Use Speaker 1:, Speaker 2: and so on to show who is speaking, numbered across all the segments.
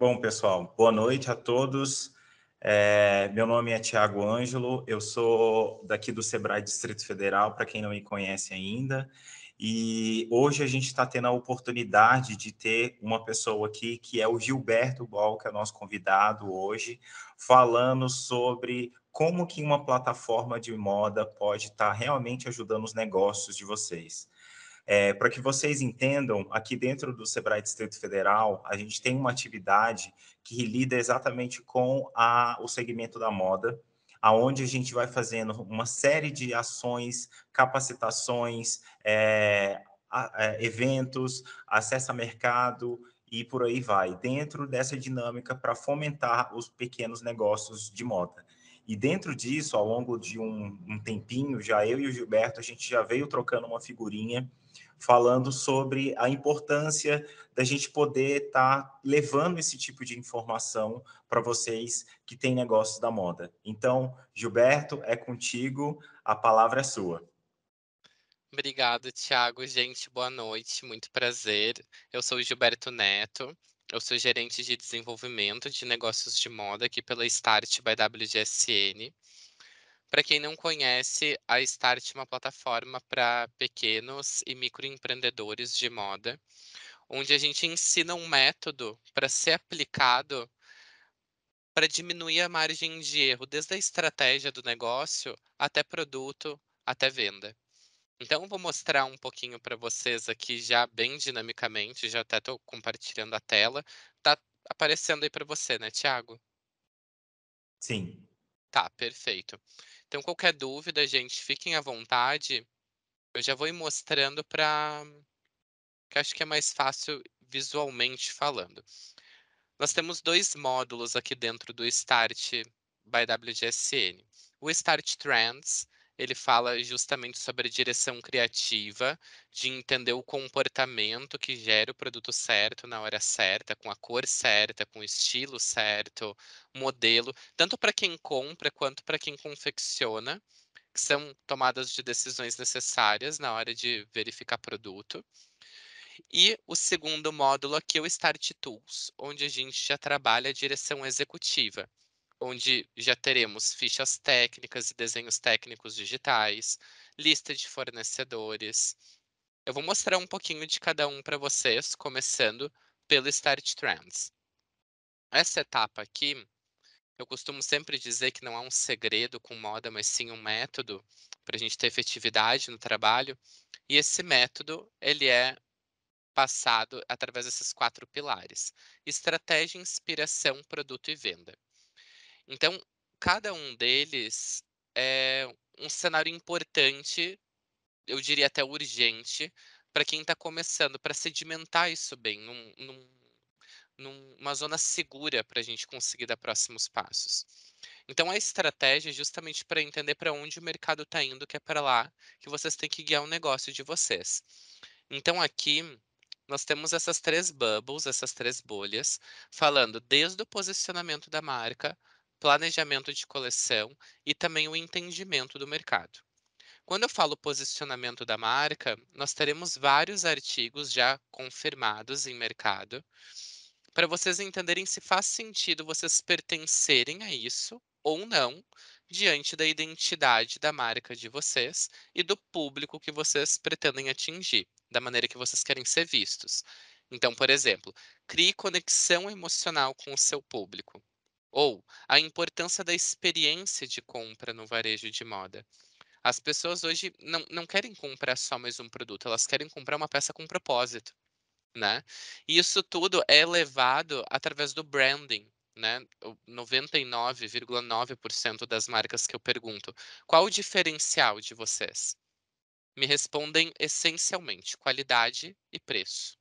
Speaker 1: Bom, pessoal, boa noite a todos. É, meu nome é Tiago Ângelo, eu sou daqui do Sebrae Distrito Federal, para quem não me conhece ainda. E hoje a gente está tendo a oportunidade de ter uma pessoa aqui, que é o Gilberto Bol, que é nosso convidado hoje, falando sobre como que uma plataforma de moda pode estar tá realmente ajudando os negócios de vocês. É, Para que vocês entendam, aqui dentro do Sebrae Distrito Federal, a gente tem uma atividade que lida exatamente com a, o segmento da moda, aonde a gente vai fazendo uma série de ações, capacitações, é, a, a, é, eventos, acesso a mercado, e por aí vai, dentro dessa dinâmica para fomentar os pequenos negócios de moda. E dentro disso, ao longo de um, um, tempinho, já eu e o Gilberto, a gente já veio trocando uma figurinha falando sobre a importância da gente poder estar tá levando esse tipo de informação para vocês que têm negócios da moda. Então, Gilberto, é contigo, a palavra é sua.
Speaker 2: Obrigado, Tiago. Gente, boa noite, muito prazer. Eu sou o Gilberto Neto, eu sou gerente de desenvolvimento de negócios de moda aqui pela Start by WGSN. Para quem não conhece, a Start é uma plataforma para pequenos e microempreendedores de moda, onde a gente ensina um método para ser aplicado para diminuir a margem de erro, desde a estratégia do negócio até produto, até venda. Então, vou mostrar um pouquinho para vocês aqui, já bem dinamicamente, já até estou compartilhando a tela. Tá aparecendo aí para você, né, Tiago? Sim. Tá, perfeito. Então, qualquer dúvida, gente, fiquem à vontade. Eu já vou ir mostrando para. que acho que é mais fácil visualmente falando. Nós temos dois módulos aqui dentro do Start by WGSN. O Start Trends, ele fala justamente sobre a direção criativa, de entender o comportamento que gera o produto certo na hora certa, com a cor certa, com o estilo certo, modelo, tanto para quem compra quanto para quem confecciona, que são tomadas de decisões necessárias na hora de verificar produto. E o segundo módulo aqui é o Start Tools, onde a gente já trabalha a direção executiva onde já teremos fichas técnicas e desenhos técnicos digitais, lista de fornecedores. Eu vou mostrar um pouquinho de cada um para vocês, começando pelo Start Trends. Essa etapa aqui, eu costumo sempre dizer que não há um segredo com moda, mas sim um método para a gente ter efetividade no trabalho. E esse método, ele é passado através desses quatro pilares: estratégia, inspiração, produto e venda. Então, cada um deles é um cenário importante, eu diria até urgente, para quem está começando, para sedimentar isso bem, num, num, numa zona segura para a gente conseguir dar próximos passos. Então, a estratégia é justamente para entender para onde o mercado está indo, que é para lá que vocês têm que guiar o negócio de vocês. Então, aqui nós temos essas três bubbles, essas três bolhas, falando desde o posicionamento da marca planejamento de coleção e também o entendimento do mercado. Quando eu falo posicionamento da marca, nós teremos vários artigos já confirmados em mercado, para vocês entenderem se faz sentido vocês pertencerem a isso ou não, diante da identidade da marca de vocês e do público que vocês pretendem atingir, da maneira que vocês querem ser vistos. Então, por exemplo, crie conexão emocional com o seu público. Ou a importância da experiência de compra no varejo de moda. As pessoas hoje não, não querem comprar só mais um produto, elas querem comprar uma peça com propósito, né? E isso tudo é levado através do branding, né? 99,9% das marcas que eu pergunto, qual o diferencial de vocês? Me respondem essencialmente qualidade e preço.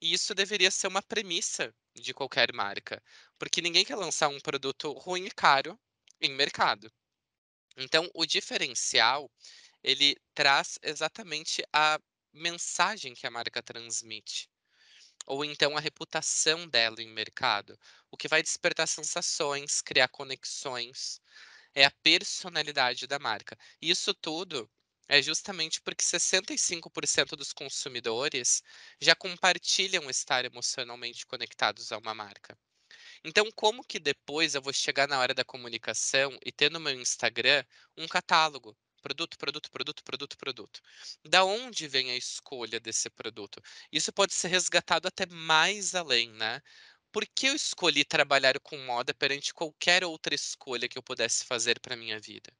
Speaker 2: E isso deveria ser uma premissa de qualquer marca, porque ninguém quer lançar um produto ruim e caro em mercado. Então, o diferencial, ele traz exatamente a mensagem que a marca transmite, ou então a reputação dela em mercado, o que vai despertar sensações, criar conexões, é a personalidade da marca. Isso tudo é justamente porque 65% dos consumidores já compartilham estar emocionalmente conectados a uma marca. Então, como que depois eu vou chegar na hora da comunicação e ter no meu Instagram um catálogo? Produto, produto, produto, produto, produto. Da onde vem a escolha desse produto? Isso pode ser resgatado até mais além, né? Por que eu escolhi trabalhar com moda perante qualquer outra escolha que eu pudesse fazer para minha vida?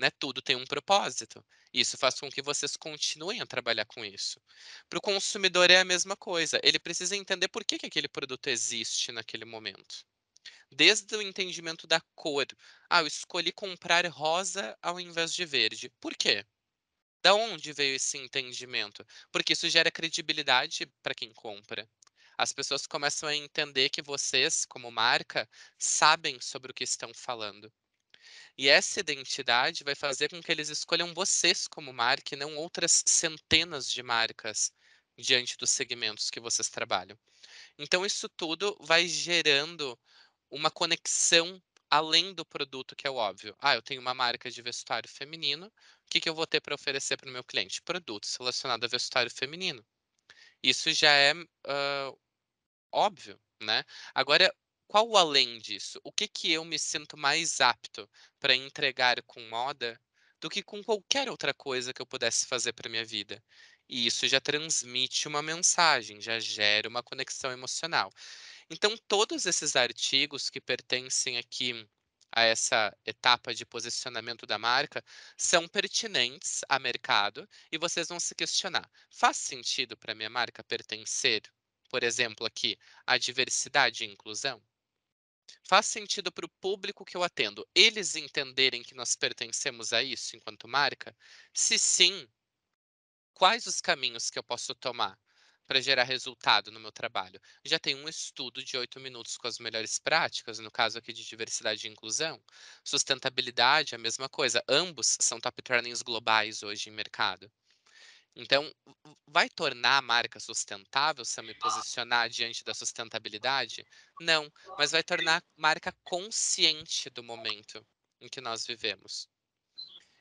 Speaker 2: Né? Tudo tem um propósito. Isso faz com que vocês continuem a trabalhar com isso. Para o consumidor é a mesma coisa. Ele precisa entender por que, que aquele produto existe naquele momento. Desde o entendimento da cor. Ah, eu escolhi comprar rosa ao invés de verde. Por quê? Da onde veio esse entendimento? Porque isso gera credibilidade para quem compra. As pessoas começam a entender que vocês, como marca, sabem sobre o que estão falando. E essa identidade vai fazer com que eles escolham vocês como marca e não outras centenas de marcas diante dos segmentos que vocês trabalham. Então, isso tudo vai gerando uma conexão além do produto, que é o óbvio. Ah, eu tenho uma marca de vestuário feminino, o que, que eu vou ter para oferecer para o meu cliente? Produtos relacionados a vestuário feminino. Isso já é uh, óbvio, né? Agora, qual o além disso? O que, que eu me sinto mais apto para entregar com moda do que com qualquer outra coisa que eu pudesse fazer para minha vida? E isso já transmite uma mensagem, já gera uma conexão emocional. Então, todos esses artigos que pertencem aqui a essa etapa de posicionamento da marca são pertinentes a mercado e vocês vão se questionar: faz sentido para minha marca pertencer, por exemplo, aqui, à diversidade e inclusão? faz sentido para o público que eu atendo eles entenderem que nós pertencemos a isso enquanto marca? Se sim, quais os caminhos que eu posso tomar para gerar resultado no meu trabalho? Já tem um estudo de oito minutos com as melhores práticas, no caso aqui de diversidade e inclusão. Sustentabilidade, a mesma coisa. Ambos são top trainings globais hoje em mercado. Então, vai tornar a marca sustentável se eu me posicionar diante da sustentabilidade? Não, mas vai tornar a marca consciente do momento em que nós vivemos.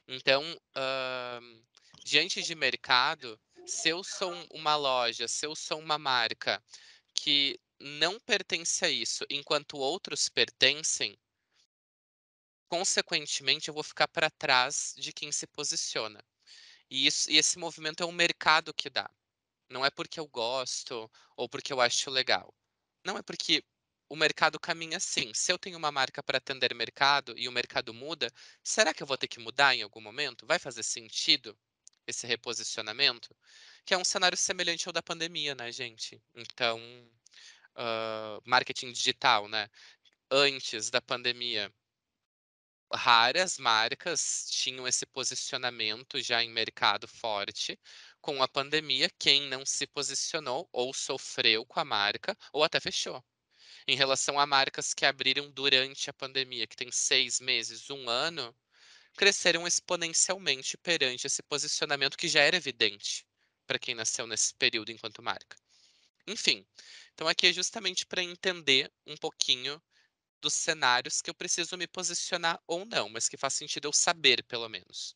Speaker 2: Então, uh, diante de mercado, se eu sou uma loja, se eu sou uma marca que não pertence a isso, enquanto outros pertencem, consequentemente eu vou ficar para trás de quem se posiciona. E, isso, e esse movimento é o mercado que dá. Não é porque eu gosto ou porque eu acho legal. Não é porque o mercado caminha assim. Se eu tenho uma marca para atender mercado e o mercado muda, será que eu vou ter que mudar em algum momento? Vai fazer sentido esse reposicionamento? Que é um cenário semelhante ao da pandemia, né, gente? Então, uh, marketing digital, né? Antes da pandemia, raras marcas tinham esse posicionamento já em mercado forte. Com a pandemia, quem não se posicionou ou sofreu com a marca ou até fechou. Em relação a marcas que abriram durante a pandemia, que tem seis meses, um ano, cresceram exponencialmente perante esse posicionamento que já era evidente para quem nasceu nesse período enquanto marca. Enfim, então aqui é justamente para entender um pouquinho dos cenários que eu preciso me posicionar ou não, mas que faz sentido eu saber, pelo menos.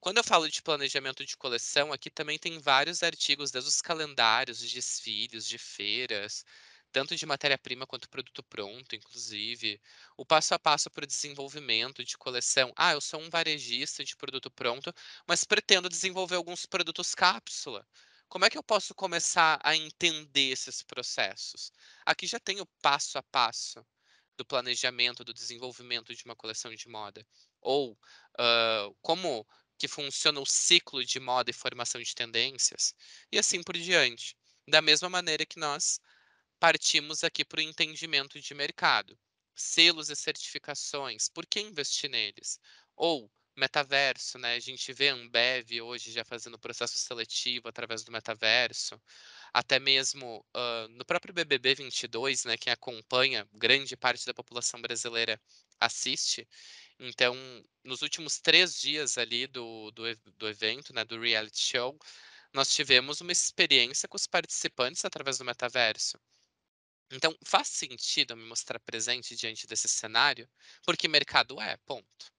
Speaker 2: Quando eu falo de planejamento de coleção, aqui também tem vários artigos, desde os calendários, de desfiles, de feiras, tanto de matéria-prima quanto produto pronto, inclusive. O passo a passo para o desenvolvimento de coleção. Ah, eu sou um varejista de produto pronto, mas pretendo desenvolver alguns produtos cápsula. Como é que eu posso começar a entender esses processos? Aqui já tem o passo a passo do planejamento, do desenvolvimento de uma coleção de moda? Ou uh, como que funciona o ciclo de moda e formação de tendências? E assim por diante. Da mesma maneira que nós partimos aqui para o entendimento de mercado. Selos e certificações, por que investir neles? Ou metaverso, né? A gente vê Ambev hoje já fazendo processo seletivo através do metaverso, até mesmo uh, no próprio BBB 22, né? Quem acompanha, grande parte da população brasileira assiste. Então, nos últimos três dias ali do, do, do evento, né? Do reality show, nós tivemos uma experiência com os participantes através do metaverso. Então, faz sentido me mostrar presente diante desse cenário, porque mercado é, ponto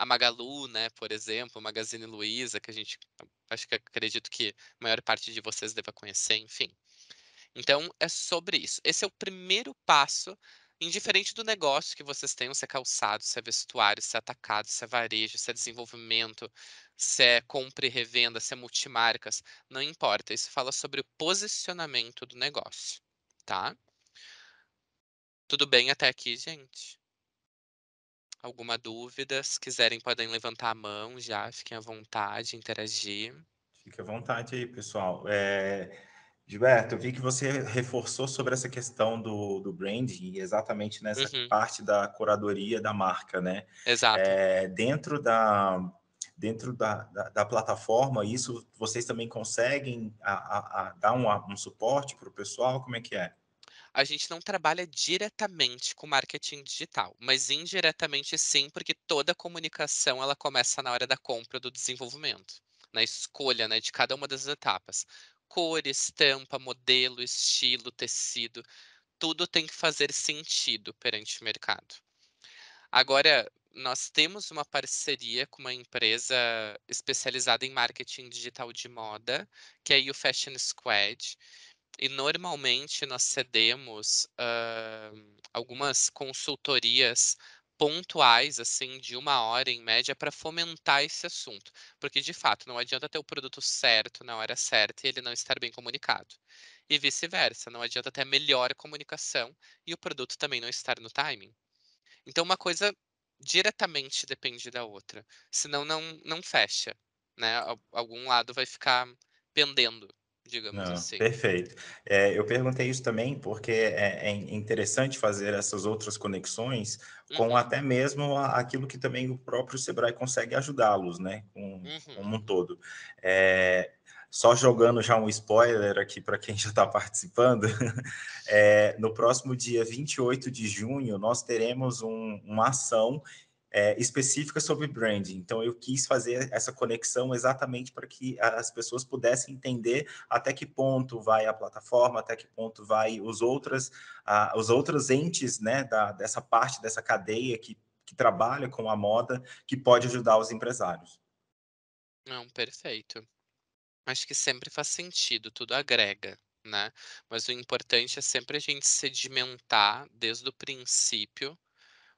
Speaker 2: a Magalu, né, por exemplo, Magazine Luiza, que a gente acho que acredito que a maior parte de vocês deva conhecer, enfim. Então, é sobre isso. Esse é o primeiro passo, indiferente do negócio que vocês tenham, se é calçado, se é vestuário, se é atacado, se é varejo, se é desenvolvimento, se é compra e revenda, se é multimarcas, não importa. Isso fala sobre o posicionamento do negócio, tá? Tudo bem até aqui, gente? alguma dúvida, se quiserem podem levantar a mão já, fiquem à vontade, interagir. Fique à vontade
Speaker 1: aí, pessoal. É... Gilberto, eu vi que você reforçou sobre essa questão do, do branding, exatamente nessa uhum. parte da curadoria da marca, né? Exato. É, dentro da, dentro da, da, da, plataforma, isso vocês também conseguem a, a, a dar um, um suporte para o pessoal? Como é que é?
Speaker 2: a gente não trabalha diretamente com marketing digital, mas indiretamente sim, porque toda comunicação ela começa na hora da compra do desenvolvimento, na escolha né, de cada uma das etapas. Cor, estampa, modelo, estilo, tecido, tudo tem que fazer sentido perante o mercado. Agora, nós temos uma parceria com uma empresa especializada em marketing digital de moda, que é o Fashion Squad, e normalmente nós cedemos uh, algumas consultorias pontuais, assim, de uma hora em média, para fomentar esse assunto. Porque, de fato, não adianta ter o produto certo na hora certa e ele não estar bem comunicado. E vice-versa, não adianta ter a melhor comunicação e o produto também não estar no timing. Então, uma coisa diretamente depende da outra, senão não, não fecha, né? Algum lado vai ficar pendendo digamos Não, assim. Perfeito.
Speaker 1: É, eu perguntei isso também porque é, é interessante fazer essas outras conexões com uhum. até mesmo aquilo que também o próprio Sebrae consegue ajudá-los, né? Com, uhum. Como um todo. É, só jogando já um spoiler aqui para quem já está participando, é, no próximo dia 28 de junho, nós teremos um, uma ação é, específicas sobre branding. Então, eu quis fazer essa conexão exatamente para que as pessoas pudessem entender até que ponto vai a plataforma, até que ponto vai os outras, os outros entes né, da, dessa parte, dessa cadeia que, que trabalha com a moda, que pode ajudar os empresários.
Speaker 2: Não, perfeito. Acho que sempre faz sentido, tudo agrega. Né? Mas o importante é sempre a gente sedimentar desde o princípio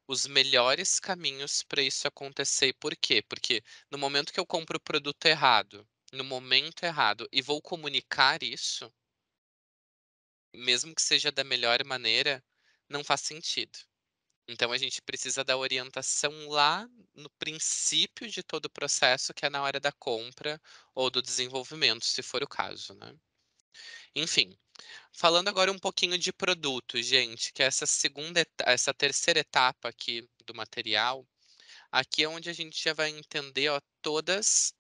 Speaker 2: os melhores caminhos para isso acontecer. E por quê? Porque no momento que eu compro o produto errado, no momento errado, e vou comunicar isso, mesmo que seja da melhor maneira, não faz sentido. Então a gente precisa da orientação lá no princípio de todo o processo, que é na hora da compra ou do desenvolvimento, se for o caso, né? Enfim, Falando agora um pouquinho de produto, gente, que é essa segunda, essa terceira etapa aqui do material, aqui é onde a gente já vai entender ó, todas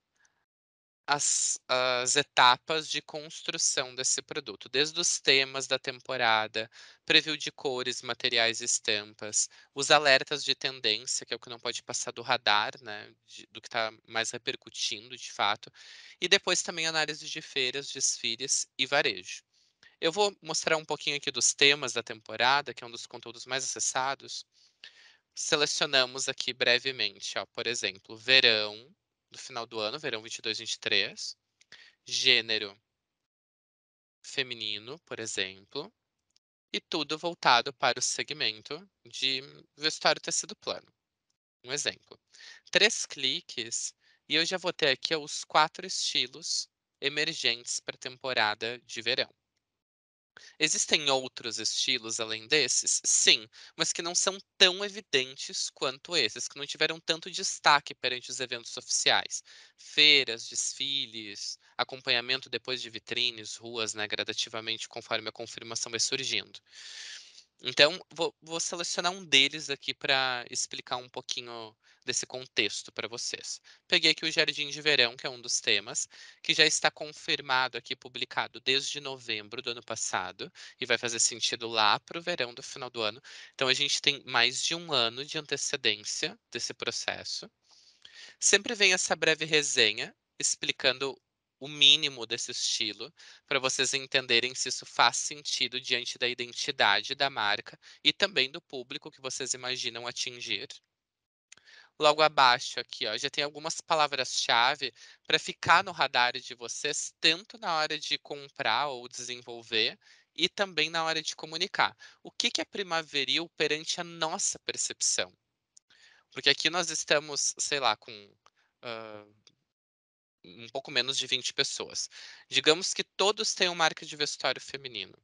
Speaker 2: as, as, etapas de construção desse produto, desde os temas da temporada, preview de cores, materiais e estampas, os alertas de tendência, que é o que não pode passar do radar, né, de, do que está mais repercutindo de fato, e depois também análise de feiras, desfiles e varejo. Eu vou mostrar um pouquinho aqui dos temas da temporada, que é um dos conteúdos mais acessados. Selecionamos aqui brevemente, ó, por exemplo, verão do final do ano, verão 22, 23, gênero feminino, por exemplo, e tudo voltado para o segmento de vestuário tecido plano. Um exemplo. Três cliques, e eu já vou ter aqui os quatro estilos emergentes para a temporada de verão. Existem outros estilos além desses? Sim, mas que não são tão evidentes quanto esses, que não tiveram tanto destaque perante os eventos oficiais. Feiras, desfiles, acompanhamento depois de vitrines, ruas, né, gradativamente, conforme a confirmação vai surgindo. Então, vou, vou selecionar um deles aqui para explicar um pouquinho desse contexto para vocês. Peguei aqui o Jardim de Verão, que é um dos temas, que já está confirmado aqui, publicado desde novembro do ano passado, e vai fazer sentido lá para o verão do final do ano. Então, a gente tem mais de um ano de antecedência desse processo. Sempre vem essa breve resenha explicando o mínimo desse estilo para vocês entenderem se isso faz sentido diante da identidade da marca e também do público que vocês imaginam atingir. Logo abaixo aqui, ó, já tem algumas palavras-chave para ficar no radar de vocês, tanto na hora de comprar ou desenvolver, e também na hora de comunicar. O que, que é primaveril perante a nossa percepção? Porque aqui nós estamos, sei lá, com uh, pouco menos de 20 pessoas. Digamos que todos têm uma marca de vestuário feminino.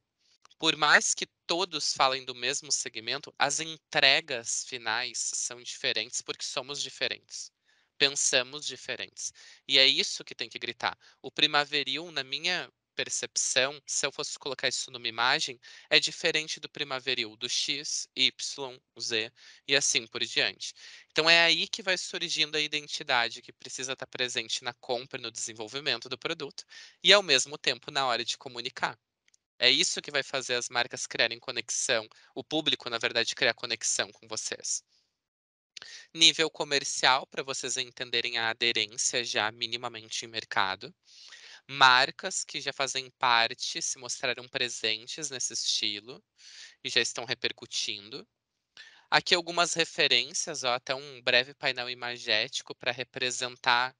Speaker 2: Por mais que todos falem do mesmo segmento, as entregas finais são diferentes porque somos diferentes. Pensamos diferentes. E é isso que tem que gritar. O primaveril, na minha percepção, se eu fosse colocar isso numa imagem, é diferente do primaveril, do X, Y, Z e assim por diante. Então é aí que vai surgindo a identidade que precisa estar presente na compra e no desenvolvimento do produto e ao mesmo tempo na hora de comunicar. É isso que vai fazer as marcas criarem conexão, o público, na verdade, criar conexão com vocês. Nível comercial, para vocês entenderem a aderência já minimamente em mercado marcas que já fazem parte se mostraram presentes nesse estilo e já estão repercutindo. Aqui algumas referências, ó, até um breve painel imagético para representar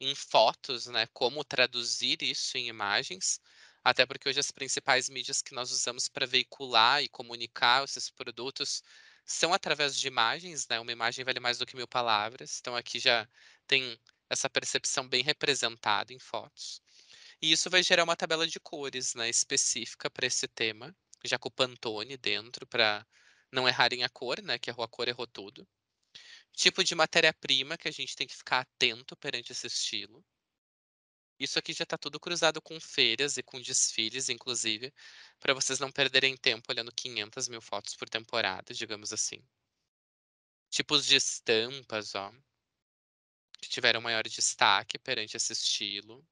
Speaker 2: em fotos, né, como traduzir isso em imagens, até porque hoje as principais mídias que nós usamos para veicular e comunicar esses produtos são através de imagens, né? Uma imagem vale mais do que mil palavras. Então aqui já tem essa percepção bem representada em fotos. E isso vai gerar uma tabela de cores né, específica para esse tema, já com o Pantone dentro, para não errarem a cor, né? Que errou a cor, errou tudo. Tipo de matéria-prima que a gente tem que ficar atento perante esse estilo. Isso aqui já está tudo cruzado com feiras e com desfiles, inclusive, para vocês não perderem tempo olhando 500 mil fotos por temporada, digamos assim. Tipos de estampas, ó, que tiveram maior destaque perante esse estilo.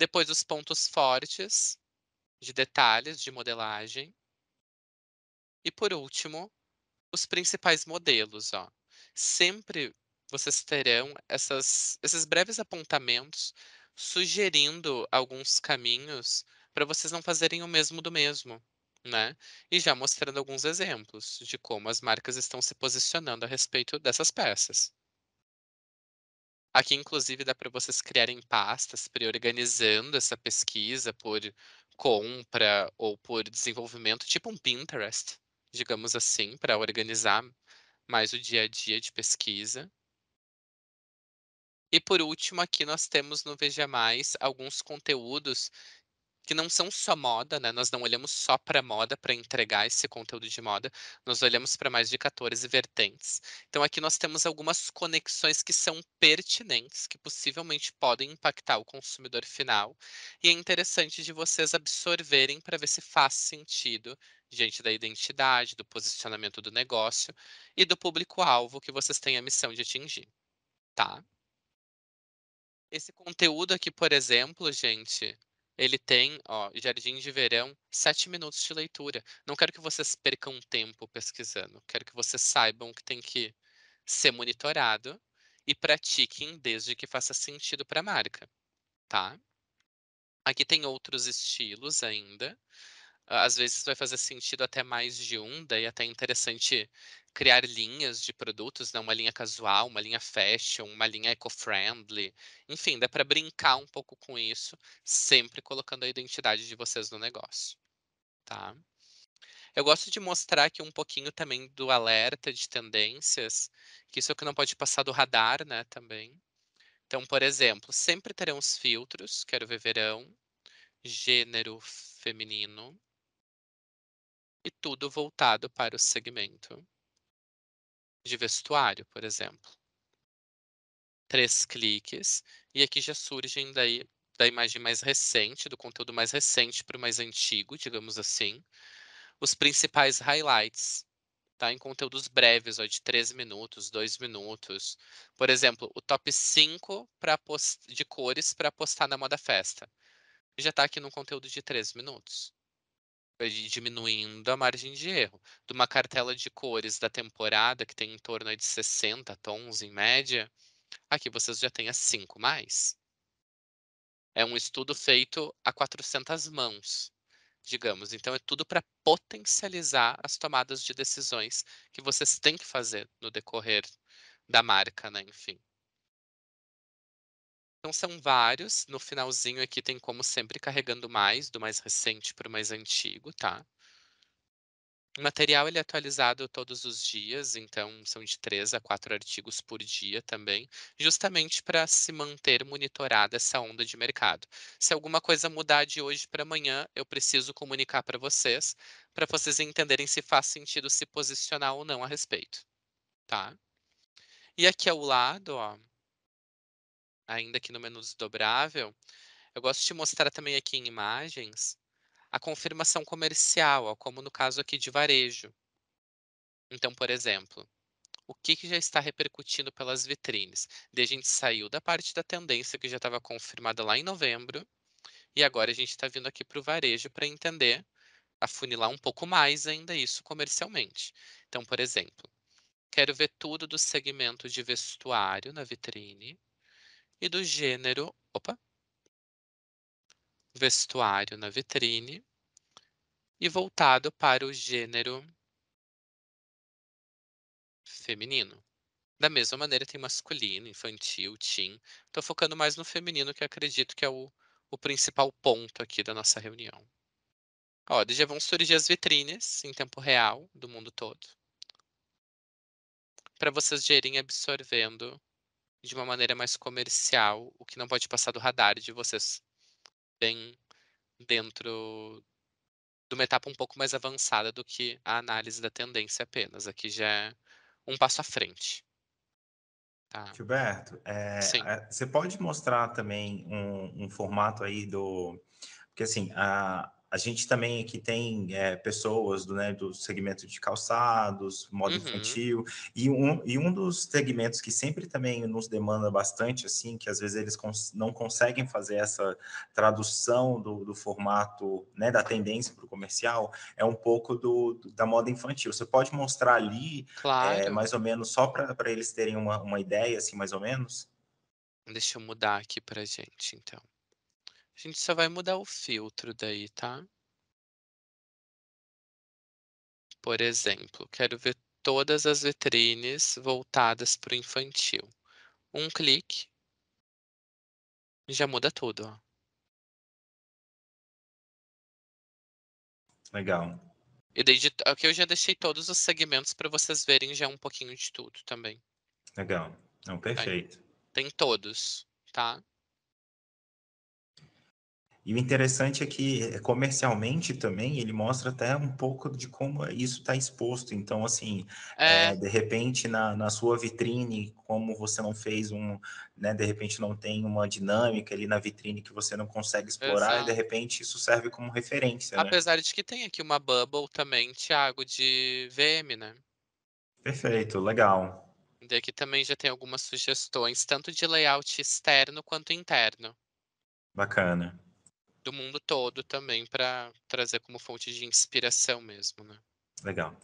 Speaker 2: Depois, os pontos fortes de detalhes de modelagem. E por último, os principais modelos. Ó. Sempre vocês terão essas, esses breves apontamentos sugerindo alguns caminhos para vocês não fazerem o mesmo do mesmo. Né? E já mostrando alguns exemplos de como as marcas estão se posicionando a respeito dessas peças. Aqui, inclusive, dá para vocês criarem pastas para organizando essa pesquisa por compra ou por desenvolvimento, tipo um Pinterest, digamos assim, para organizar mais o dia a dia de pesquisa. E por último, aqui nós temos no Veja Mais alguns conteúdos que não são só moda, né? Nós não olhamos só para moda para entregar esse conteúdo de moda, nós olhamos para mais de 14 vertentes. Então aqui nós temos algumas conexões que são pertinentes, que possivelmente podem impactar o consumidor final, e é interessante de vocês absorverem para ver se faz sentido diante da identidade, do posicionamento do negócio e do público-alvo que vocês têm a missão de atingir, tá? Esse conteúdo aqui, por exemplo, gente, ele tem, ó, Jardim de Verão, sete minutos de leitura. Não quero que vocês percam tempo pesquisando. Quero que vocês saibam que tem que ser monitorado e pratiquem desde que faça sentido para a marca, tá? Aqui tem outros estilos ainda. Às vezes vai fazer sentido até mais de um, daí é até interessante criar linhas de produtos, né? uma linha casual, uma linha fashion, uma linha eco-friendly. Enfim, dá para brincar um pouco com isso, sempre colocando a identidade de vocês no negócio. Tá? Eu gosto de mostrar aqui um pouquinho também do alerta de tendências, que isso é que não pode passar do radar, né, também. Então, por exemplo, sempre terão os filtros, quero ver verão, gênero feminino, e tudo voltado para o segmento de vestuário, por exemplo. Três cliques, e aqui já surgem daí da imagem mais recente, do conteúdo mais recente para o mais antigo, digamos assim, os principais highlights, tá? Em conteúdos breves, ó, de três minutos, dois minutos. Por exemplo, o top 5 de cores para postar na moda festa. Já está aqui no conteúdo de três minutos diminuindo a margem de erro. De uma cartela de cores da temporada, que tem em torno de 60 tons em média, aqui vocês já têm as 5 mais. É um estudo feito a 400 mãos, digamos. Então, é tudo para potencializar as tomadas de decisões que vocês têm que fazer no decorrer da marca, né? Enfim. Então são vários. No finalzinho aqui tem como sempre carregando mais, do mais recente para o mais antigo, tá? O material ele é atualizado todos os dias, então são de três a quatro artigos por dia também, justamente para se manter monitorada essa onda de mercado. Se alguma coisa mudar de hoje para amanhã, eu preciso comunicar para vocês, para vocês entenderem se faz sentido se posicionar ou não a respeito, tá? E aqui ao lado, ó, ainda aqui no menu desdobrável, eu gosto de mostrar também aqui em imagens a confirmação comercial, como no caso aqui de varejo. Então, por exemplo, o que, que já está repercutindo pelas vitrines? De a gente saiu da parte da tendência que já estava confirmada lá em novembro, e agora a gente está vindo aqui para o varejo para entender, afunilar um pouco mais ainda isso comercialmente. Então, por exemplo, quero ver tudo do segmento de vestuário na vitrine e do gênero, opa, vestuário na vitrine e voltado para o gênero feminino. Da mesma maneira, tem masculino, infantil, teen. Estou focando mais no feminino, que acredito que é o, o principal ponto aqui da nossa reunião. Ó, já vão surgir as vitrines em tempo real do mundo todo. Para vocês gerem absorvendo de uma maneira mais comercial, o que não pode passar do radar de vocês bem dentro de uma etapa um pouco mais avançada do que a análise da tendência apenas. Aqui já é um passo à frente.
Speaker 3: Tá. Gilberto,
Speaker 1: é, você pode mostrar também um, um, formato aí do. Porque assim, a, a gente também aqui tem é, pessoas do, né, do segmento de calçados, moda uhum. infantil, e um, e um dos segmentos que sempre também nos demanda bastante, assim, que às vezes eles cons não conseguem fazer essa tradução do, do formato, né, da tendência para o comercial, é um pouco do, do, da moda infantil. Você pode mostrar ali, eh, claro. é, mais ou menos, só para eles terem uma, uma ideia, assim, mais ou
Speaker 2: menos? Deixa eu mudar aqui para gente, então. A gente só vai mudar o filtro daí, tá? Por exemplo, quero ver todas as vitrines voltadas para o infantil. Um clique já muda tudo. Ó. Legal. E daí aqui eu já deixei todos os segmentos para vocês verem já um pouquinho de tudo também.
Speaker 1: Legal. Então, perfeito.
Speaker 2: Aí, tem todos, tá?
Speaker 1: E o interessante é que, eh, comercialmente também, ele mostra até um pouco de como isso está exposto. Então, assim, é... É, de repente, na, na sua vitrine, como você não fez um. Né, de repente, não tem uma dinâmica ali na vitrine que você não consegue explorar, Exato. e de repente isso serve como referência. Né?
Speaker 2: Apesar né? de que tem aqui uma bubble também, Thiago, de VM, né?
Speaker 1: Perfeito, legal.
Speaker 2: Daqui também já tem algumas sugestões, tanto de layout externo quanto interno. Bacana do mundo todo também para trazer como fonte de inspiração mesmo, né? Legal.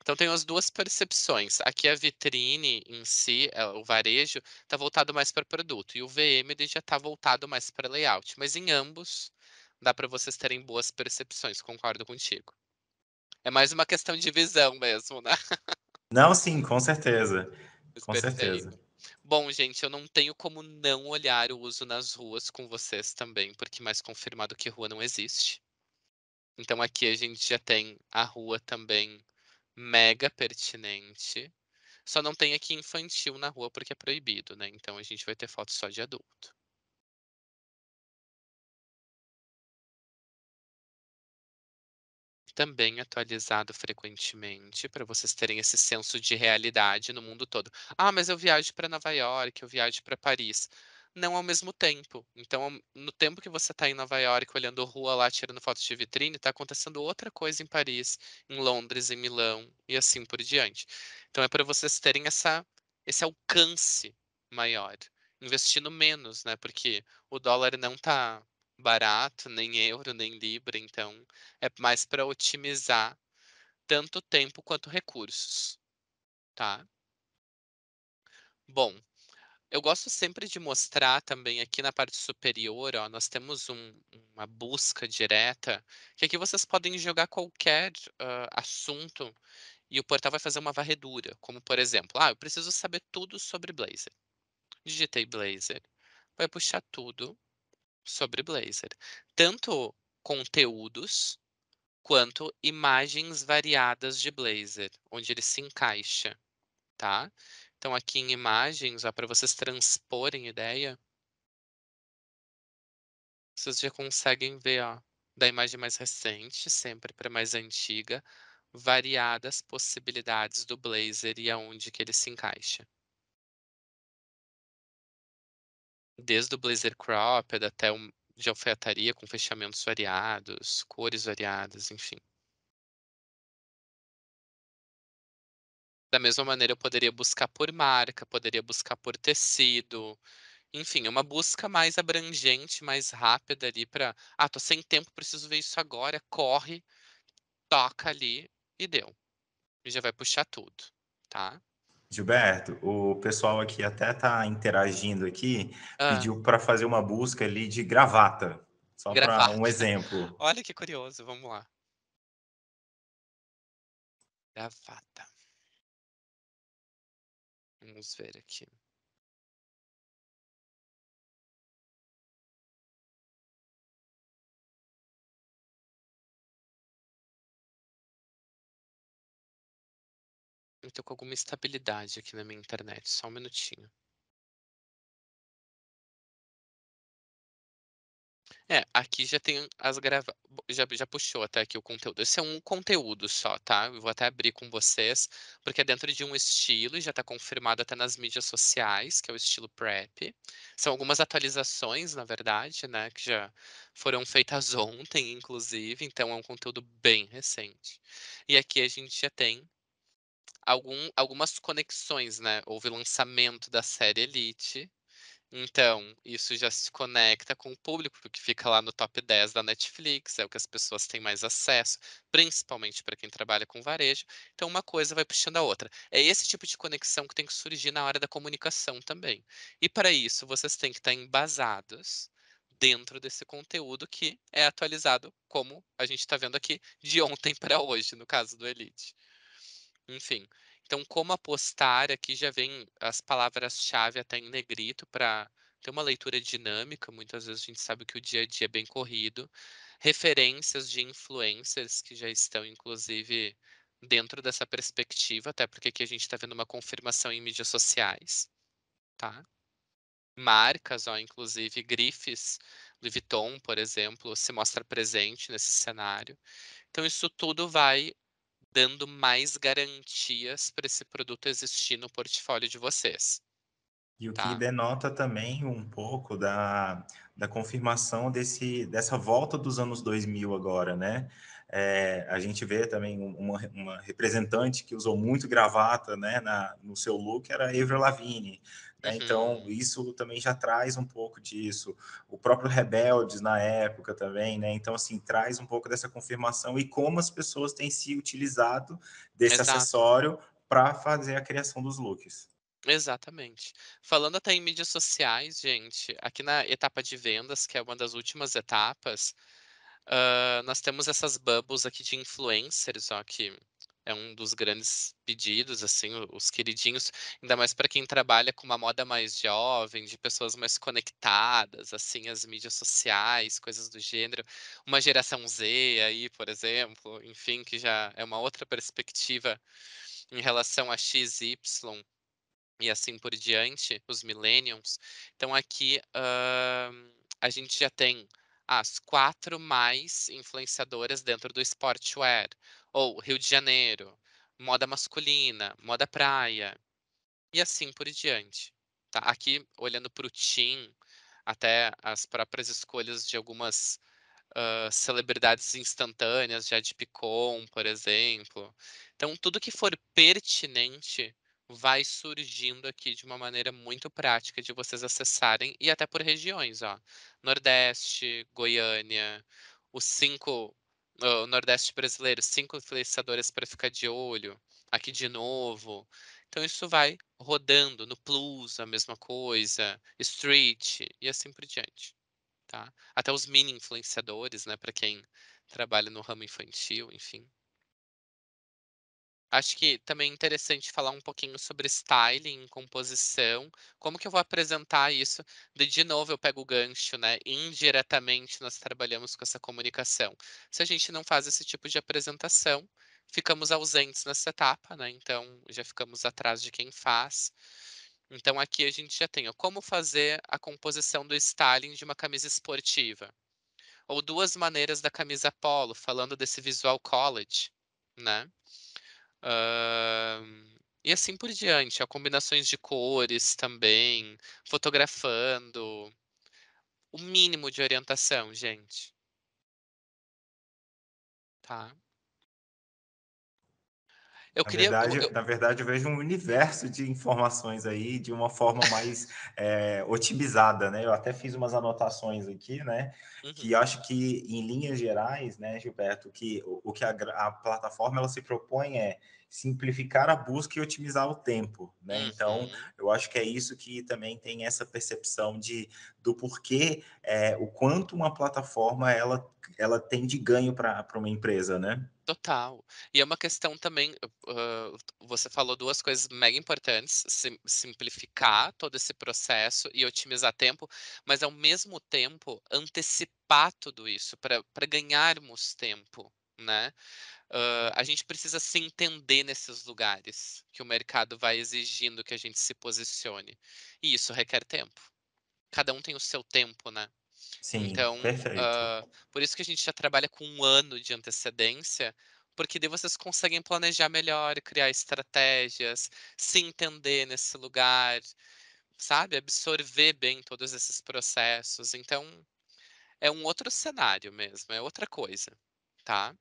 Speaker 2: Então tem as duas percepções. Aqui a vitrine em si, é, o varejo, está voltado mais para produto e o VM já está voltado mais para layout. Mas em ambos dá para vocês terem boas percepções. Concordo contigo. É mais uma questão de visão mesmo, né?
Speaker 1: Não, sim, com certeza. com certeza.
Speaker 2: Bom, gente, eu não tenho como não olhar o uso nas ruas com vocês também, porque mais confirmado que rua não existe. Então aqui a gente já tem a rua também mega pertinente. Só não tem aqui infantil na rua porque é proibido, né? Então a gente vai ter foto só de adulto. também atualizado frequentemente para vocês terem esse senso de realidade no mundo todo. Ah, mas eu viajo para Nova York, eu viajo para Paris. Não ao mesmo tempo. Então, no tempo que você está em Nova York, olhando rua lá, tirando fotos de vitrine, está acontecendo outra coisa em Paris, em Londres, em Milão e assim por diante. Então, é para vocês terem essa, esse alcance maior investindo menos, né? Porque o dólar não está barato, nem euro, nem libra, então é mais para otimizar tanto tempo quanto recursos, tá? Bom, eu gosto sempre de mostrar também aqui na parte superior, ó, nós temos um, uma busca direta, que aqui vocês podem jogar qualquer uh, assunto e o portal vai fazer uma varredura, como por exemplo, ah, eu preciso saber tudo sobre Blazor. Digitei Blazor, vai puxar tudo sobre blazer. Tanto conteúdos quanto imagens variadas de blazer, onde ele se encaixa, tá? Então aqui em imagens, ó, para vocês transporem ideia, vocês já conseguem ver, ó, da imagem mais recente, sempre para mais antiga, variadas possibilidades do blazer e aonde que ele se encaixa. desde o blazer cropped até um, de alfaiataria
Speaker 3: com fechamentos variados, cores variadas, enfim.
Speaker 2: Da mesma maneira, eu poderia buscar por marca, poderia buscar por tecido, enfim, é uma busca mais abrangente, mais rápida ali para, ah, tô sem tempo, preciso ver isso agora, corre, toca ali e deu. E já vai puxar tudo, tá?
Speaker 1: Gilberto, o pessoal aqui até está interagindo aqui, ah. pediu para fazer uma busca ali de gravata, só
Speaker 3: para um exemplo.
Speaker 2: Olha que curioso, vamos lá.
Speaker 3: Gravata. Vamos ver aqui. Eu tô com alguma estabilidade aqui na minha internet, só um minutinho. É,
Speaker 2: aqui já tem as grava... já, já puxou até aqui o conteúdo. Esse é um conteúdo só, tá? Eu vou até abrir com vocês, porque é dentro de um estilo, e já está confirmado até nas mídias sociais, que é o estilo PrEP. São algumas atualizações, na verdade, né, que já foram feitas ontem, inclusive, então é um conteúdo bem recente. E aqui a gente já tem algum, algumas conexões, né? Houve lançamento da série Elite. Então, isso já se conecta com o público, porque fica lá no top 10 da Netflix, é o que as pessoas têm mais acesso, principalmente para quem trabalha com varejo. Então, uma coisa vai puxando a outra. É esse tipo de conexão que tem que surgir na área da comunicação também. E para isso, vocês têm que estar embasados dentro desse conteúdo que é atualizado, como a gente está vendo aqui, de ontem para hoje, no caso do Elite. Enfim, então como apostar aqui já vem as palavras-chave até em negrito para ter uma leitura dinâmica. Muitas vezes a gente sabe que o dia a dia é bem corrido. Referências de influencers que já estão, inclusive, dentro dessa perspectiva, até porque aqui a gente está vendo uma confirmação em mídias sociais, tá? Marcas, ó, inclusive grifes, Louis Vuitton, por exemplo, se mostra presente nesse cenário. Então, isso tudo vai dando mais garantias para esse produto existir no portfólio de vocês.
Speaker 1: E o tá. que denota também um pouco da, da confirmação desse, dessa volta dos anos 2000 agora, né? É, a gente vê também uma, uma, representante que usou muito gravata né, na, no seu look, era a Avril Lavigne. Né? Uhum. Então, isso também já traz um pouco disso. O próprio Rebeldes na época também, né? Então, assim, traz um pouco dessa confirmação e como as pessoas têm se utilizado
Speaker 2: desse Exato. acessório
Speaker 1: para fazer a criação dos looks.
Speaker 2: Exatamente. Falando até em mídias sociais, gente, aqui na etapa de vendas, que é uma das últimas etapas, uh, nós temos essas bubbles aqui de influencers, ó, que é um dos grandes pedidos, assim, os queridinhos, ainda mais para quem trabalha com uma moda mais jovem, de pessoas mais conectadas, assim, as mídias sociais, coisas do gênero, uma geração Z aí, por exemplo, enfim, que já é uma outra perspectiva em relação a X, Y e assim por diante, os millennials. Então aqui uh, a gente já tem as quatro mais influenciadoras dentro do sportswear, ou Rio de Janeiro, moda masculina, moda praia, e assim por diante. Tá? Aqui, olhando para o Tim, até as próprias escolhas de algumas uh, celebridades instantâneas, já de Picon, por exemplo. Então, tudo que for pertinente vai surgindo aqui de uma maneira muito prática de vocês acessarem e até por regiões, ó. Nordeste, Goiânia, os cinco o Nordeste brasileiro, cinco influenciadores para ficar de olho, aqui de novo. Então isso vai rodando no Plus, a mesma coisa, Street e assim por diante, tá? Até os mini influenciadores, né, para quem trabalha no ramo infantil, enfim. Acho que também é interessante falar um pouquinho sobre styling, composição, como que eu vou apresentar isso? De, de novo, eu pego o gancho, né? Indiretamente nós trabalhamos com essa comunicação. Se a gente não faz esse tipo de apresentação, ficamos ausentes nessa etapa, né? Então, já ficamos atrás de quem faz. Então, aqui a gente já tem ó, como fazer a composição do styling de uma camisa esportiva. Ou duas maneiras da camisa polo, falando desse visual college, né? Uh, e assim por diante, há combinações de cores também, fotografando. O mínimo de orientação, gente.
Speaker 3: Tá?
Speaker 1: Eu na queria. Verdade, eu... Na
Speaker 3: verdade, eu vejo um universo de informações aí de uma forma
Speaker 1: mais é, otimizada, né? Eu até fiz umas anotações aqui, né? Uhum. Que acho que, em linhas gerais, né, Gilberto, que o, o que a, a, plataforma ela se propõe é simplificar a busca e otimizar o tempo, né? Então, uhum. Então, eu acho que é isso que também tem essa percepção de do porquê é, o quanto uma plataforma ela ela tem de ganho para uma empresa, né?
Speaker 2: Total. E é uma questão também, uh, você falou duas coisas mega importantes, sim, simplificar todo esse processo e otimizar tempo, mas ao mesmo tempo antecipar tudo isso para ganharmos tempo, né? Uh, a gente precisa se entender nesses lugares que o mercado vai exigindo que a gente se posicione. E isso requer tempo. Cada um tem o seu tempo, né? Sim, então, perfeito. Uh, por isso que a gente já trabalha com um ano de antecedência, porque daí vocês conseguem planejar melhor, criar estratégias, se entender nesse lugar, sabe? Absorver bem todos esses processos. Então, é um outro cenário mesmo, é outra coisa, tá?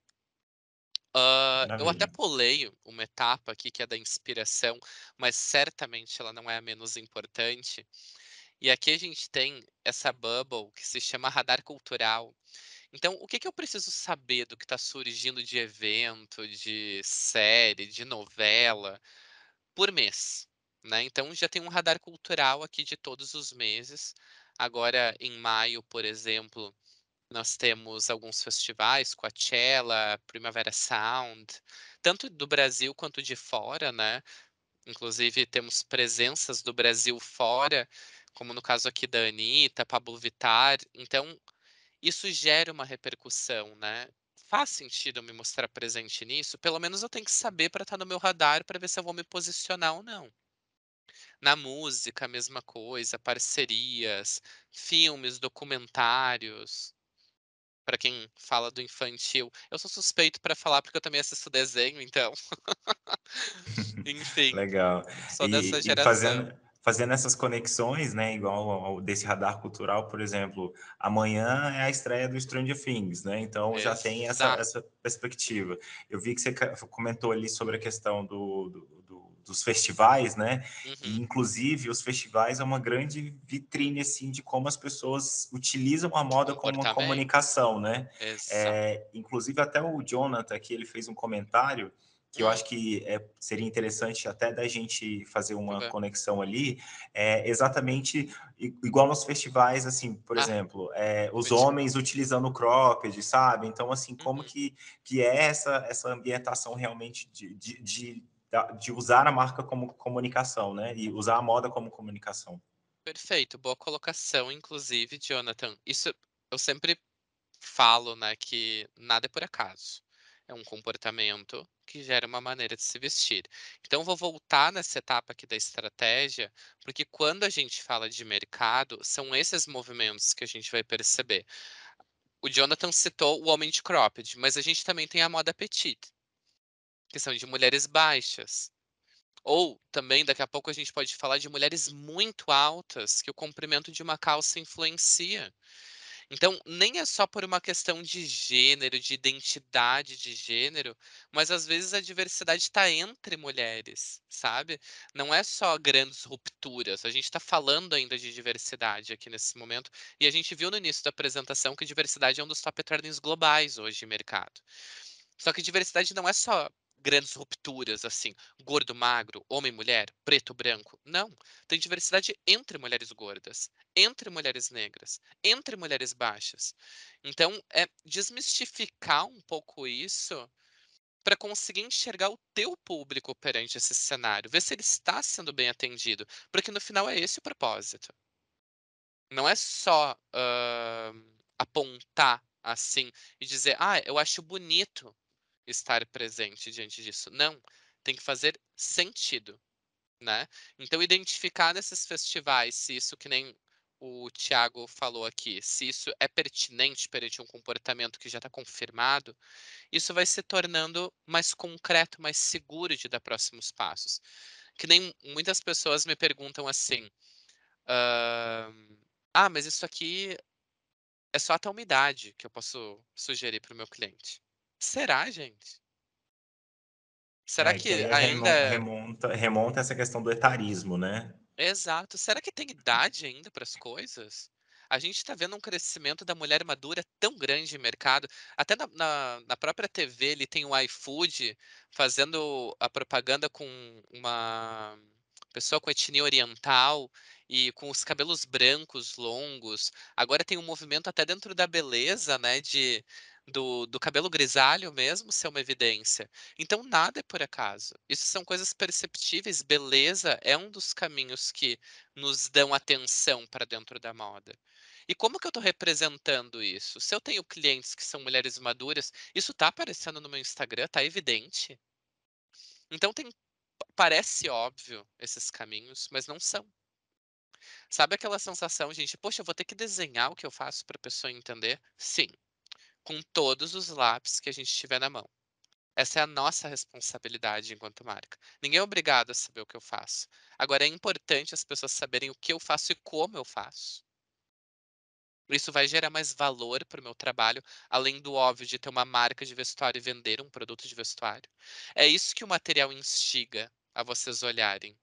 Speaker 2: Uh, eu até pulei uma etapa aqui que é da inspiração, mas certamente ela não é a menos importante. E aqui a gente tem essa bubble que se chama radar cultural. Então, o que, que eu preciso saber do que está surgindo de evento, de série, de novela por mês? Né? Então, já tem um radar cultural aqui de todos os meses. Agora, em maio, por exemplo, nós temos alguns festivais, Coachella, Primavera Sound, tanto do Brasil quanto de fora, né? Inclusive, temos presenças do Brasil fora, como no caso aqui da Anitta, Pablo Vittar. Então, isso gera uma repercussão, né? Faz sentido eu me mostrar presente nisso? Pelo menos eu tenho que saber para estar tá no meu radar para ver se eu vou me posicionar ou não. Na música, a mesma coisa, parcerias, filmes, documentários para quem fala do infantil. Eu sou suspeito para falar porque eu também assisto desenho, então. Enfim. Legal. Sou e, dessa geração. Fazendo,
Speaker 1: fazendo, essas conexões, né, igual ao, desse radar cultural, por exemplo, amanhã é a estreia do Stranger Things, né? Então é, já tem essa, essa, perspectiva. Eu vi que você comentou ali sobre a questão do, do dos festivais, né? Uhum. E, inclusive, os festivais é uma grande vitrine, assim, de como as pessoas utilizam a moda como uma comunicação, né? É, inclusive, até o Jonathan aqui, ele fez um comentário que eu hum. acho que é, seria interessante até da gente fazer uma okay. conexão ali, é exatamente igual nos festivais, assim, por ah, exemplo, é, os homens utilizando o cropped, sabe? Então, assim, como uhum. que, que é essa, essa ambientação realmente de, de, de de usar a marca como comunicação, né? E usar a moda como comunicação.
Speaker 2: Perfeito, boa colocação, inclusive, Jonathan. Isso eu sempre falo, né, que nada é por acaso. É um comportamento que gera uma maneira de se vestir. Então, vou voltar nessa etapa aqui da estratégia, porque quando a gente fala de mercado, são esses movimentos que a gente vai perceber. O Jonathan citou o homem de cropped, mas a gente também tem a moda petite que são de mulheres baixas. Ou também, daqui a pouco, a gente pode falar de mulheres muito altas, que o comprimento de uma calça influencia. Então, nem é só por uma questão de gênero, de identidade de gênero, mas às vezes a diversidade está entre mulheres, sabe? Não é só grandes rupturas. A gente está falando ainda de diversidade aqui nesse momento. E a gente viu no início da apresentação que diversidade é um dos top trends globais hoje de mercado. Só que diversidade não é só grandes rupturas, assim, gordo, magro, homem, mulher, preto, branco. Não. Tem diversidade entre mulheres gordas, entre mulheres negras, entre mulheres baixas. Então, é desmistificar um pouco isso para conseguir enxergar o teu público perante esse cenário, ver se ele está sendo bem atendido, porque no final é esse o propósito. Não é só uh, apontar assim e dizer, ah, eu acho bonito estar presente diante disso. Não, tem que fazer sentido, né? Então, identificar nesses festivais se isso que nem o Tiago falou aqui, se isso é pertinente perante um comportamento que já está confirmado, isso vai se tornando mais concreto, mais seguro de dar próximos passos. Que nem muitas pessoas me perguntam assim, ah, ah mas isso aqui é só a tal umidade que eu posso sugerir para o meu cliente. Será, gente? Será é, que, então, ainda.
Speaker 1: Remonta, remonta essa questão do etarismo, né?
Speaker 2: Exato. Será que tem idade ainda para as coisas? A gente está vendo um crescimento da mulher madura tão grande no mercado. Até na, na, na, própria TV, ele tem o iFood fazendo a propaganda com uma pessoa com etnia oriental e com os cabelos brancos longos. Agora tem um movimento até dentro da beleza, né? De do, do cabelo grisalho mesmo ser uma evidência. Então, nada é por acaso. Isso são coisas perceptíveis. Beleza é um dos caminhos que nos dão atenção para dentro da moda. E como que eu estou representando isso? Se eu tenho clientes que são mulheres maduras, isso está aparecendo no meu Instagram, está evidente. Então tem parece óbvio esses caminhos, mas não são. Sabe aquela sensação, gente, poxa, eu vou ter que desenhar o que eu faço para a pessoa entender? Sim, com todos os lápis que a gente tiver na mão. Essa é a nossa responsabilidade enquanto marca. Ninguém é obrigado a saber o que eu faço. Agora é importante as pessoas saberem o que eu faço e como eu faço. Isso vai gerar mais valor para o meu trabalho, além do óbvio de ter uma marca de vestuário e vender um produto de vestuário. É isso que o material instiga a vocês olharem.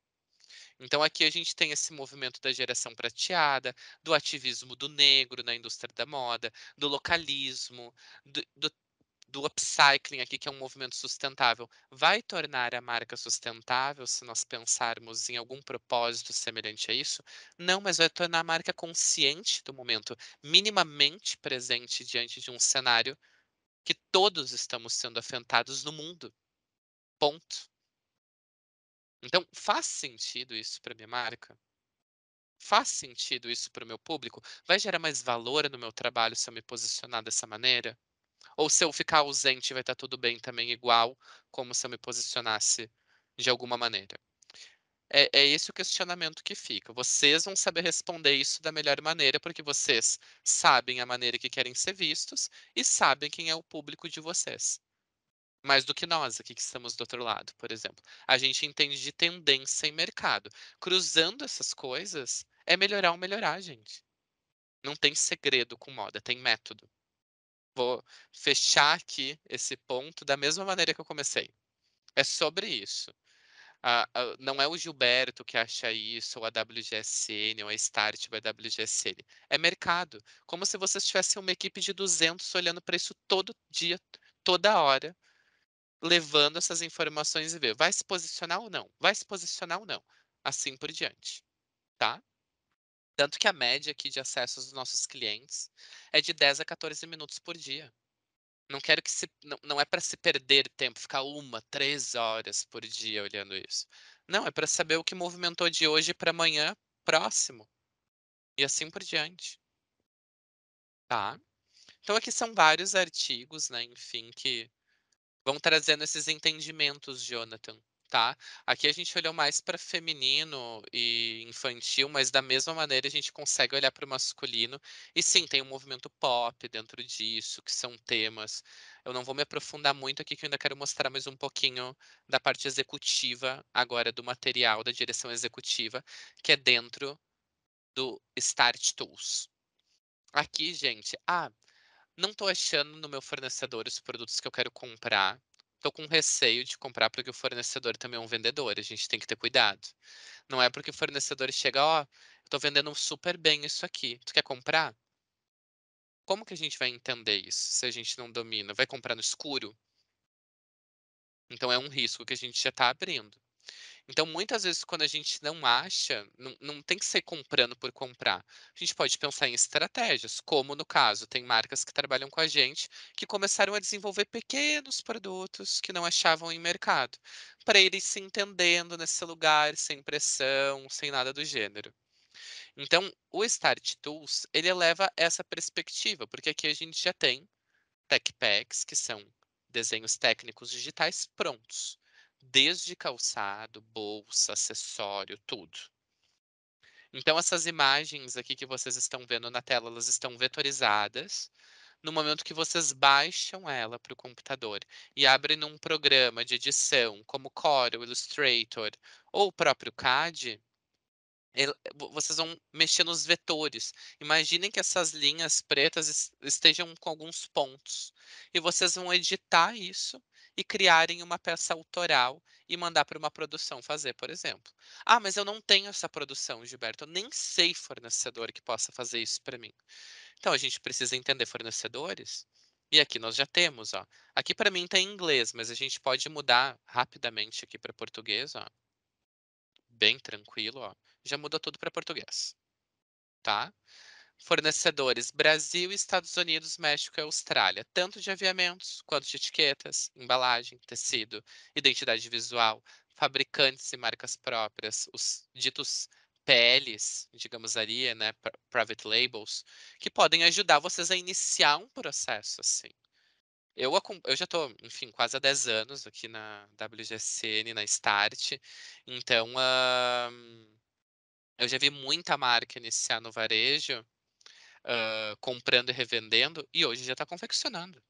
Speaker 2: Então aqui a gente tem esse movimento da geração prateada, do ativismo do negro na indústria da moda, do localismo, do, do do upcycling aqui, que é um movimento sustentável, vai tornar a marca sustentável se nós pensarmos em algum propósito semelhante a isso? Não, mas vai tornar a marca consciente do momento, minimamente presente diante de um cenário que todos estamos sendo afetados no mundo. Ponto. Então, faz sentido isso para minha marca? Faz sentido isso para o meu público? Vai gerar mais valor no meu trabalho se eu me posicionar dessa maneira? Ou se eu ficar ausente, vai estar tá tudo bem também, igual como se eu me posicionasse de alguma maneira? É, é esse o questionamento que fica. Vocês vão saber responder isso da melhor maneira, porque vocês sabem a maneira que querem ser vistos e sabem quem é o público de vocês mais do que nós aqui que estamos do outro lado, por exemplo. A gente entende de tendência e mercado. Cruzando essas coisas é melhorar ou melhorar, gente. Não tem segredo com moda, tem método. Vou fechar aqui esse ponto da mesma maneira que eu comecei. É sobre isso. não é o Gilberto que acha isso, ou a WGSN, ou a Start ou a WGSN. É mercado. Como se vocês tivessem uma equipe de 200 olhando para isso todo dia, toda hora, levando essas informações e ver, vai se posicionar ou não? Vai se posicionar ou não? Assim por diante, tá? Tanto que a média aqui de acessos dos nossos clientes é de 10 a 14 minutos por dia. Não quero que se. Não, não é para se perder tempo, ficar uma, três horas por dia olhando isso. Não, é para saber o que movimentou de hoje para amanhã próximo. E assim por diante. Tá? Então aqui são vários artigos, né? Enfim, que vão trazendo esses entendimentos, Jonathan. Tá? Aqui a gente olhou mais para feminino e infantil, mas da mesma maneira a gente consegue olhar para o masculino. E sim, tem um movimento pop dentro disso, que são temas. Eu não vou me aprofundar muito aqui, que eu ainda quero mostrar mais um pouquinho da parte executiva agora do material, da direção executiva, que é dentro do Start Tools. Aqui, gente, ah, não tô achando no meu fornecedor os produtos que eu quero comprar. Tô com receio de comprar porque o fornecedor também é um vendedor, a gente tem que ter cuidado. Não é porque o fornecedor chega, ó, estou tô vendendo super bem isso aqui, tu quer comprar? Como que a gente vai entender isso se a gente não domina? Vai comprar no escuro? Então é um risco que a gente já está abrindo. Então, muitas vezes, quando a gente não acha, não, não tem que ser comprando por comprar. A gente pode pensar em estratégias, como no caso, tem marcas que trabalham com a gente que começaram a desenvolver pequenos produtos que não achavam em mercado, para eles se entendendo nesse lugar, sem pressão, sem nada do gênero. Então, o Start Tools, ele eleva essa perspectiva, porque aqui a gente já tem tech packs, que são desenhos técnicos digitais prontos desde calçado, bolsa, acessório, tudo. Então, essas imagens aqui que vocês estão vendo na tela, elas estão vetorizadas no momento que vocês baixam ela para o computador e abrem num programa de edição como Corel, Illustrator ou o próprio CAD, vocês vão mexer nos vetores. Imaginem que essas linhas pretas estejam com alguns pontos e vocês vão editar isso e criarem uma peça autoral e mandar para uma produção fazer, por exemplo. Ah, mas eu não tenho essa produção, Gilberto, eu nem sei fornecedor que possa fazer isso para mim. Então a gente precisa entender fornecedores. E aqui nós já temos, ó. Aqui para mim está em inglês, mas a gente pode mudar rapidamente aqui para português, ó. Bem tranquilo, ó. Já muda tudo para português. Tá? fornecedores Brasil, Estados Unidos, México e Austrália, tanto de aviamentos quanto de etiquetas, embalagem, tecido, identidade visual, fabricantes e marcas próprias, os ditos PLs, digamos ali, né, private labels, que podem ajudar vocês a iniciar um processo assim. Eu, eu já estou, enfim, quase há 10 anos aqui na WGCN, na Start, então uh, eu já vi muita marca iniciar no varejo uh, comprando e revendendo, e hoje já está confeccionando.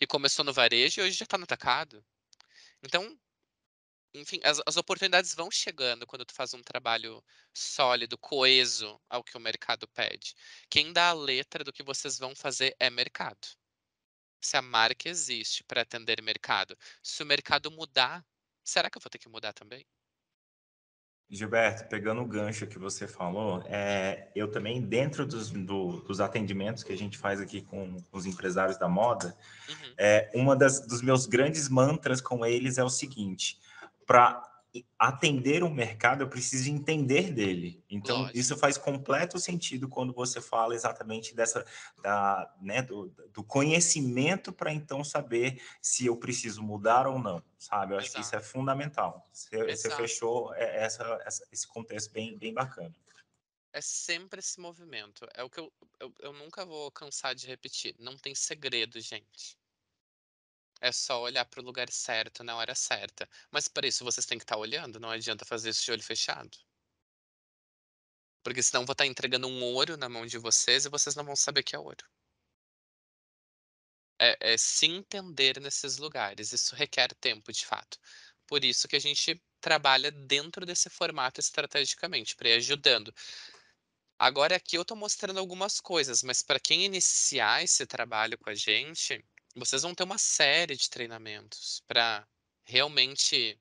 Speaker 2: E começou no varejo e hoje já está no atacado. Então, enfim, as, as, oportunidades vão chegando quando tu faz um trabalho sólido, coeso ao que o mercado pede. Quem dá a letra do que vocês vão fazer é mercado. Se a marca existe para atender mercado, se o mercado mudar, será que eu vou ter que mudar também?
Speaker 1: Gilberto, pegando o gancho que você falou, é, eu também, dentro dos, do, dos atendimentos que a gente faz aqui com os empresários da moda, uhum. é, uma das, dos meus grandes mantras com eles é o seguinte, para atender um mercado, eu preciso entender dele. Então, Lógico. isso faz completo sentido quando você fala exatamente dessa da, né, do, do conhecimento para então saber se eu preciso mudar ou não, sabe? Eu acho Exato. que isso é fundamental. Você, você fechou é, essa, essa, esse contexto bem, bem bacana.
Speaker 2: É sempre esse movimento. É o que eu, eu, eu nunca vou cansar de repetir. Não tem segredo, gente. É só olhar para o lugar certo na hora certa. Mas para isso vocês têm que estar tá olhando, não adianta fazer isso de olho fechado. Porque senão vou estar tá entregando um ouro na mão de vocês e vocês não vão saber que é ouro. É, é se entender nesses lugares. Isso requer tempo, de fato. Por isso que a gente trabalha dentro desse formato estrategicamente, para ir ajudando. Agora aqui eu estou mostrando algumas coisas, mas para quem iniciar esse trabalho com a gente, vocês vão ter uma série de treinamentos para realmente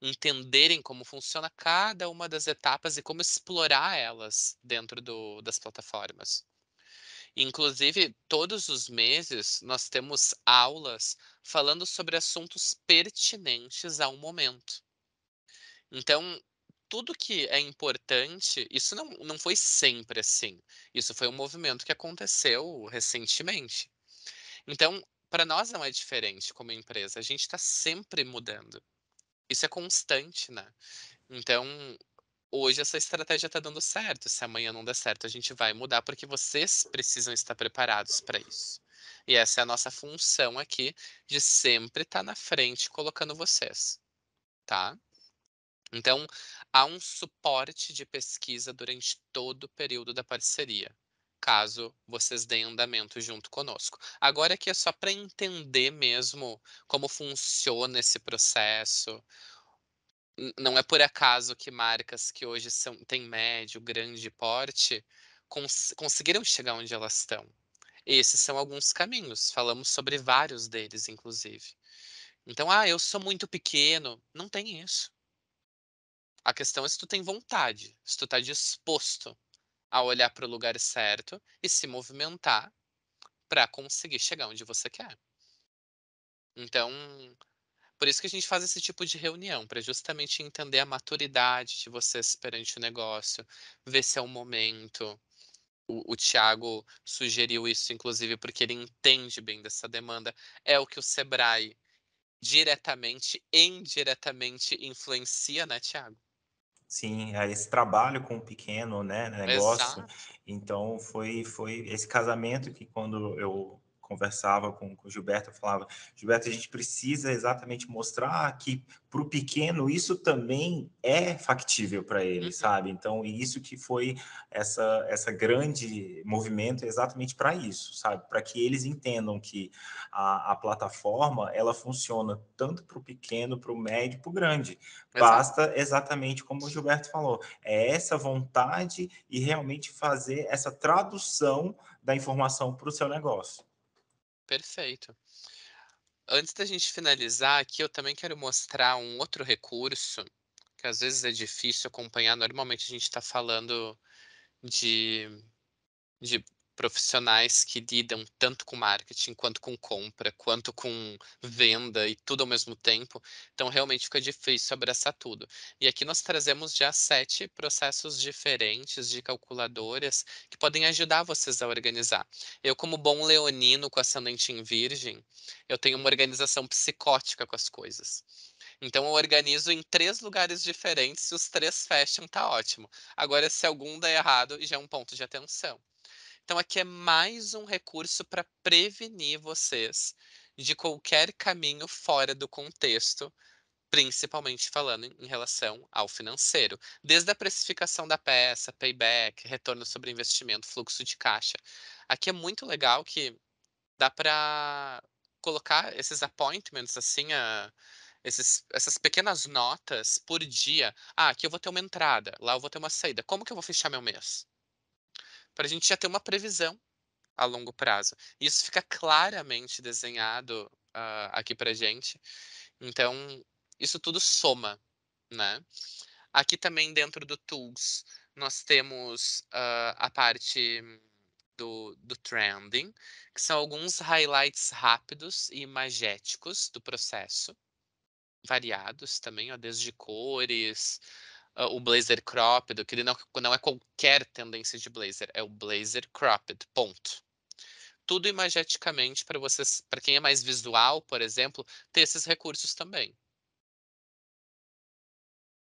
Speaker 2: entenderem como funciona cada uma das etapas e como explorar elas dentro do, das plataformas. Inclusive, todos os meses nós temos aulas falando sobre assuntos pertinentes ao momento. Então, tudo que é importante, isso não, não foi sempre assim. Isso foi um movimento que aconteceu recentemente. Então, para nós não é diferente como empresa. A gente está sempre mudando. Isso é constante, né? Então, hoje essa estratégia está dando certo. Se amanhã não der certo, a gente vai mudar porque vocês precisam estar preparados para isso. E essa é a nossa função aqui de sempre estar tá na frente colocando vocês, tá? Então, há um suporte de pesquisa durante todo o período da parceria caso vocês deem andamento junto conosco. Agora aqui é só para entender mesmo como funciona esse processo. Não é por acaso que marcas que hoje são, têm médio, grande porte cons conseguiram chegar onde elas estão. Esses são alguns caminhos, falamos sobre vários deles, inclusive. Então, ah, eu sou muito pequeno. Não tem isso. A questão é se tu tem vontade, se tu está disposto a olhar para o lugar certo e se movimentar para conseguir chegar onde você quer. Então, por isso que a gente faz esse tipo de reunião, para justamente entender a maturidade de vocês perante o negócio, ver se é o momento. O, o Tiago sugeriu isso, inclusive, porque ele entende bem dessa demanda. É o que o Sebrae diretamente, indiretamente influencia, né, Tiago?
Speaker 1: Sim, é esse trabalho com o pequeno, né, negócio. Exato. Então foi foi esse casamento que quando eu conversava com, o Gilberto, eu falava, Gilberto, a gente precisa exatamente mostrar que para o pequeno isso também é factível para ele, uhum. sabe? Então, e isso que foi essa, essa grande movimento exatamente para isso, sabe? Para que eles entendam que a, a plataforma, ela funciona tanto para o pequeno, para o médio, para o grande. Exato. Basta exatamente como o Gilberto falou, é essa vontade e realmente fazer essa tradução da informação para o seu negócio.
Speaker 2: Perfeito. Antes da gente finalizar aqui, eu também quero mostrar um outro recurso, que às vezes é difícil acompanhar. Normalmente a gente está falando de, de profissionais que lidam tanto com marketing, quanto com compra, quanto com venda e tudo ao mesmo tempo. Então, realmente fica difícil abraçar tudo. E aqui nós trazemos já sete processos diferentes de calculadoras que podem ajudar vocês a organizar. Eu, como bom leonino com ascendente em virgem, eu tenho uma organização psicótica com as coisas. Então eu organizo em três lugares diferentes, se os três fecham, tá ótimo. Agora, se algum der errado, já é um ponto de atenção. Então, aqui é mais um recurso para prevenir vocês de qualquer caminho fora do contexto, principalmente falando em relação ao financeiro. Desde a precificação da peça, payback, retorno sobre investimento, fluxo de caixa. Aqui é muito legal que dá para colocar esses appointments, assim, a, ah, esses, essas pequenas notas por dia. Ah, aqui eu vou ter uma entrada, lá eu vou ter uma saída. Como que eu vou fechar meu mês? para a gente já ter uma previsão a longo prazo. Isso fica claramente desenhado uh, aqui para gente. Então, isso tudo soma, né? Aqui também dentro do Tools, nós temos uh, a parte do, do trending, que são alguns highlights rápidos e imagéticos do processo, variados também, ó, desde cores, uh, o blazer cropped, que ele não, não é qualquer tendência de blazer, é o blazer cropped, ponto. Tudo imageticamente para vocês, para quem é mais visual, por exemplo, ter esses recursos também.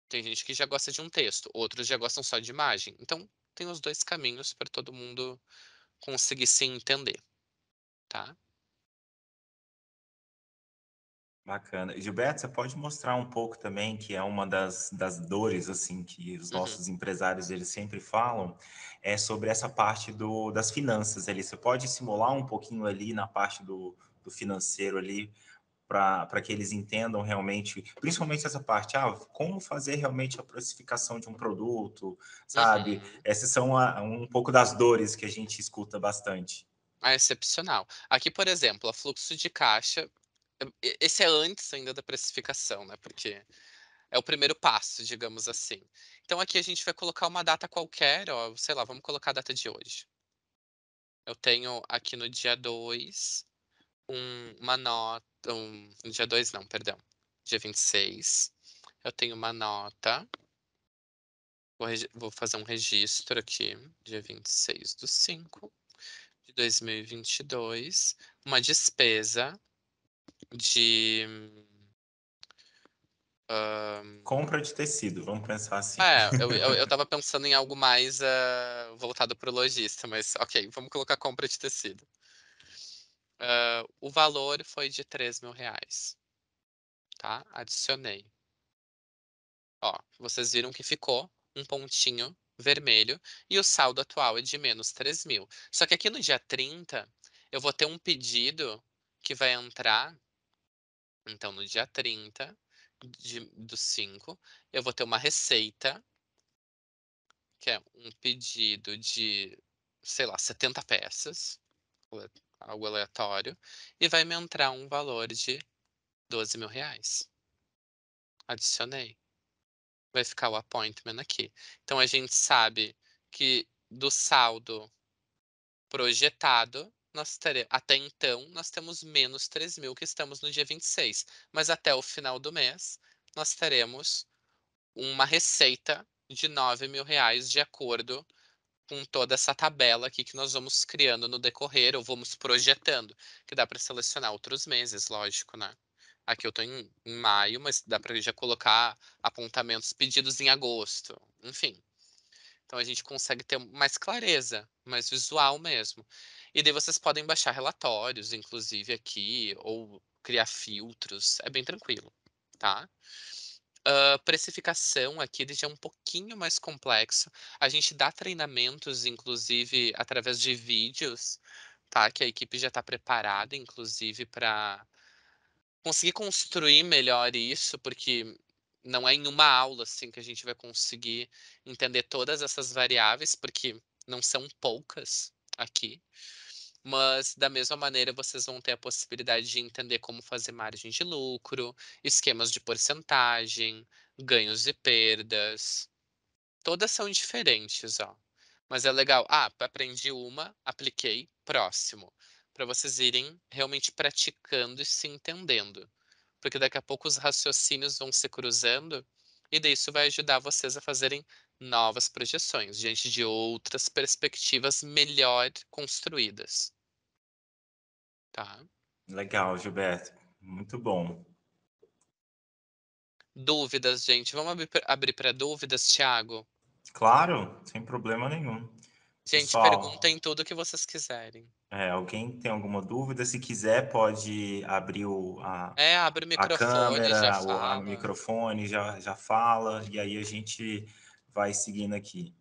Speaker 2: Tem gente que já gosta de um texto, outros já gostam só de imagem. Então, tem os dois caminhos para todo mundo conseguir se entender, tá?
Speaker 1: Bacana. Gilberto, você pode mostrar um pouco também, que é uma das, das dores, assim, que os uhum. nossos uhum. empresários, eles sempre falam, é sobre essa parte do, das finanças ali. Você pode simular um pouquinho ali na parte do, do financeiro ali, para que eles entendam realmente, principalmente essa parte, ah, como fazer realmente a precificação de um produto, sabe? Uhum. Essas são a, um pouco das dores que a gente escuta bastante.
Speaker 2: É excepcional. Aqui, por exemplo, a fluxo de caixa esse é antes ainda da precificação, né? Porque é o primeiro passo, digamos assim. Então aqui a gente vai colocar uma data qualquer, ó, sei lá, vamos colocar a data de hoje. Eu tenho aqui no dia 2 um, uma nota, um, no dia 2 não, perdão, dia 26, eu tenho uma nota, vou, vou fazer um registro aqui, dia 26 do 5 de 2022, uma despesa de. Uh...
Speaker 1: Compra de tecido, vamos pensar assim. É, eu, eu, eu
Speaker 2: tava pensando em algo mais uh, voltado para o lojista, mas ok, vamos colocar compra de tecido. Uh, o valor foi de 3 mil reais. Tá? Adicionei. Ó, vocês viram que ficou um pontinho vermelho e o saldo atual é de menos 3 mil. Só que aqui no dia 30, eu vou ter um pedido que vai entrar então, no dia 30 de, do 5, eu vou ter uma receita, que é um pedido de, sei lá, 70 peças, algo aleatório, e vai me entrar um valor de 12 mil reais. Adicionei. Vai ficar o appointment aqui. Então, a gente sabe que do saldo projetado, nós teremos, até então, nós temos menos 3 mil, que estamos no dia 26. Mas até o final do mês, nós teremos uma receita de 9 mil reais, de acordo com toda essa tabela aqui que nós vamos criando no decorrer, ou vamos projetando, que dá para selecionar outros meses, lógico, né? Aqui eu estou em, em maio, mas dá para já colocar apontamentos pedidos em agosto, enfim. Então a gente consegue ter mais clareza, mais visual mesmo. E daí vocês podem baixar relatórios, inclusive aqui, ou criar filtros, é bem tranquilo, tá? Uh, precificação aqui ele já é um pouquinho mais complexo. A gente dá treinamentos, inclusive, através de vídeos, tá? Que a equipe já está preparada, inclusive, para conseguir construir melhor isso, porque não é em uma aula assim que a gente vai conseguir entender todas essas variáveis, porque não são poucas aqui. Mas da mesma maneira vocês vão ter a possibilidade de entender como fazer margem de lucro, esquemas de porcentagem, ganhos e perdas. Todas são diferentes, ó. Mas é legal. Ah, aprendi uma, apliquei, próximo. Para vocês irem realmente praticando e se entendendo porque daqui a pouco os raciocínios vão se cruzando e daí isso vai ajudar vocês a fazerem novas projeções diante de outras perspectivas melhor construídas. Tá?
Speaker 1: Legal, Gilberto. Muito bom.
Speaker 2: Dúvidas, gente. Vamos abrir para dúvidas, Thiago?
Speaker 1: Claro, sem problema nenhum.
Speaker 2: Gente, Pessoal, perguntem tudo que vocês quiserem.
Speaker 1: É, alguém tem alguma dúvida? Se quiser, pode abrir o, a, é, abre o microfone, a câmera, já fala. o microfone, já, já fala, e aí a gente vai seguindo aqui.